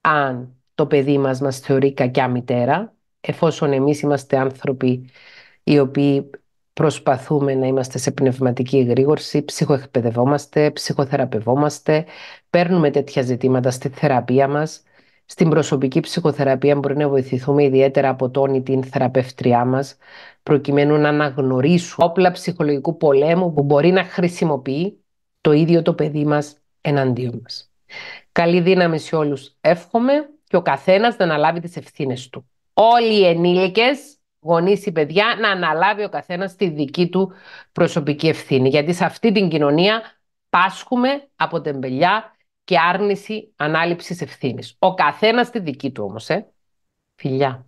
αν το παιδί μας μας θεωρεί κακιά μητέρα, εφόσον εμείς είμαστε άνθρωποι οι οποίοι προσπαθούμε να είμαστε σε πνευματική εγρήγορση, ψυχοεκπαιδευόμαστε, ψυχοθεραπευόμαστε, παίρνουμε τέτοια ζητήματα στη θεραπεία μας, στην προσωπική ψυχοθεραπεία μπορεί να βοηθηθούμε ιδιαίτερα από τον ή την θεραπευτριά μας, προκειμένου να αναγνωρίσουμε όπλα ψυχολογικού πολέμου που μπορεί να χρησιμοποιεί το ίδιο το παιδί μας εναντίον μας. Καλή δύναμη σε όλους εύχομαι και ο καθένας να αναλάβει τις ευθύνες του. Όλοι οι ενήλικες, γονείς ή παιδιά, να αναλάβει ο καθένας τη δική του προσωπική ευθύνη. Γιατί σε αυτή την κοινωνία πάσχουμε από τεμπελιά και άρνηση ανάληψης ευθύνης. Ο καθένας τη δική του όμως, ε. Φιλιά.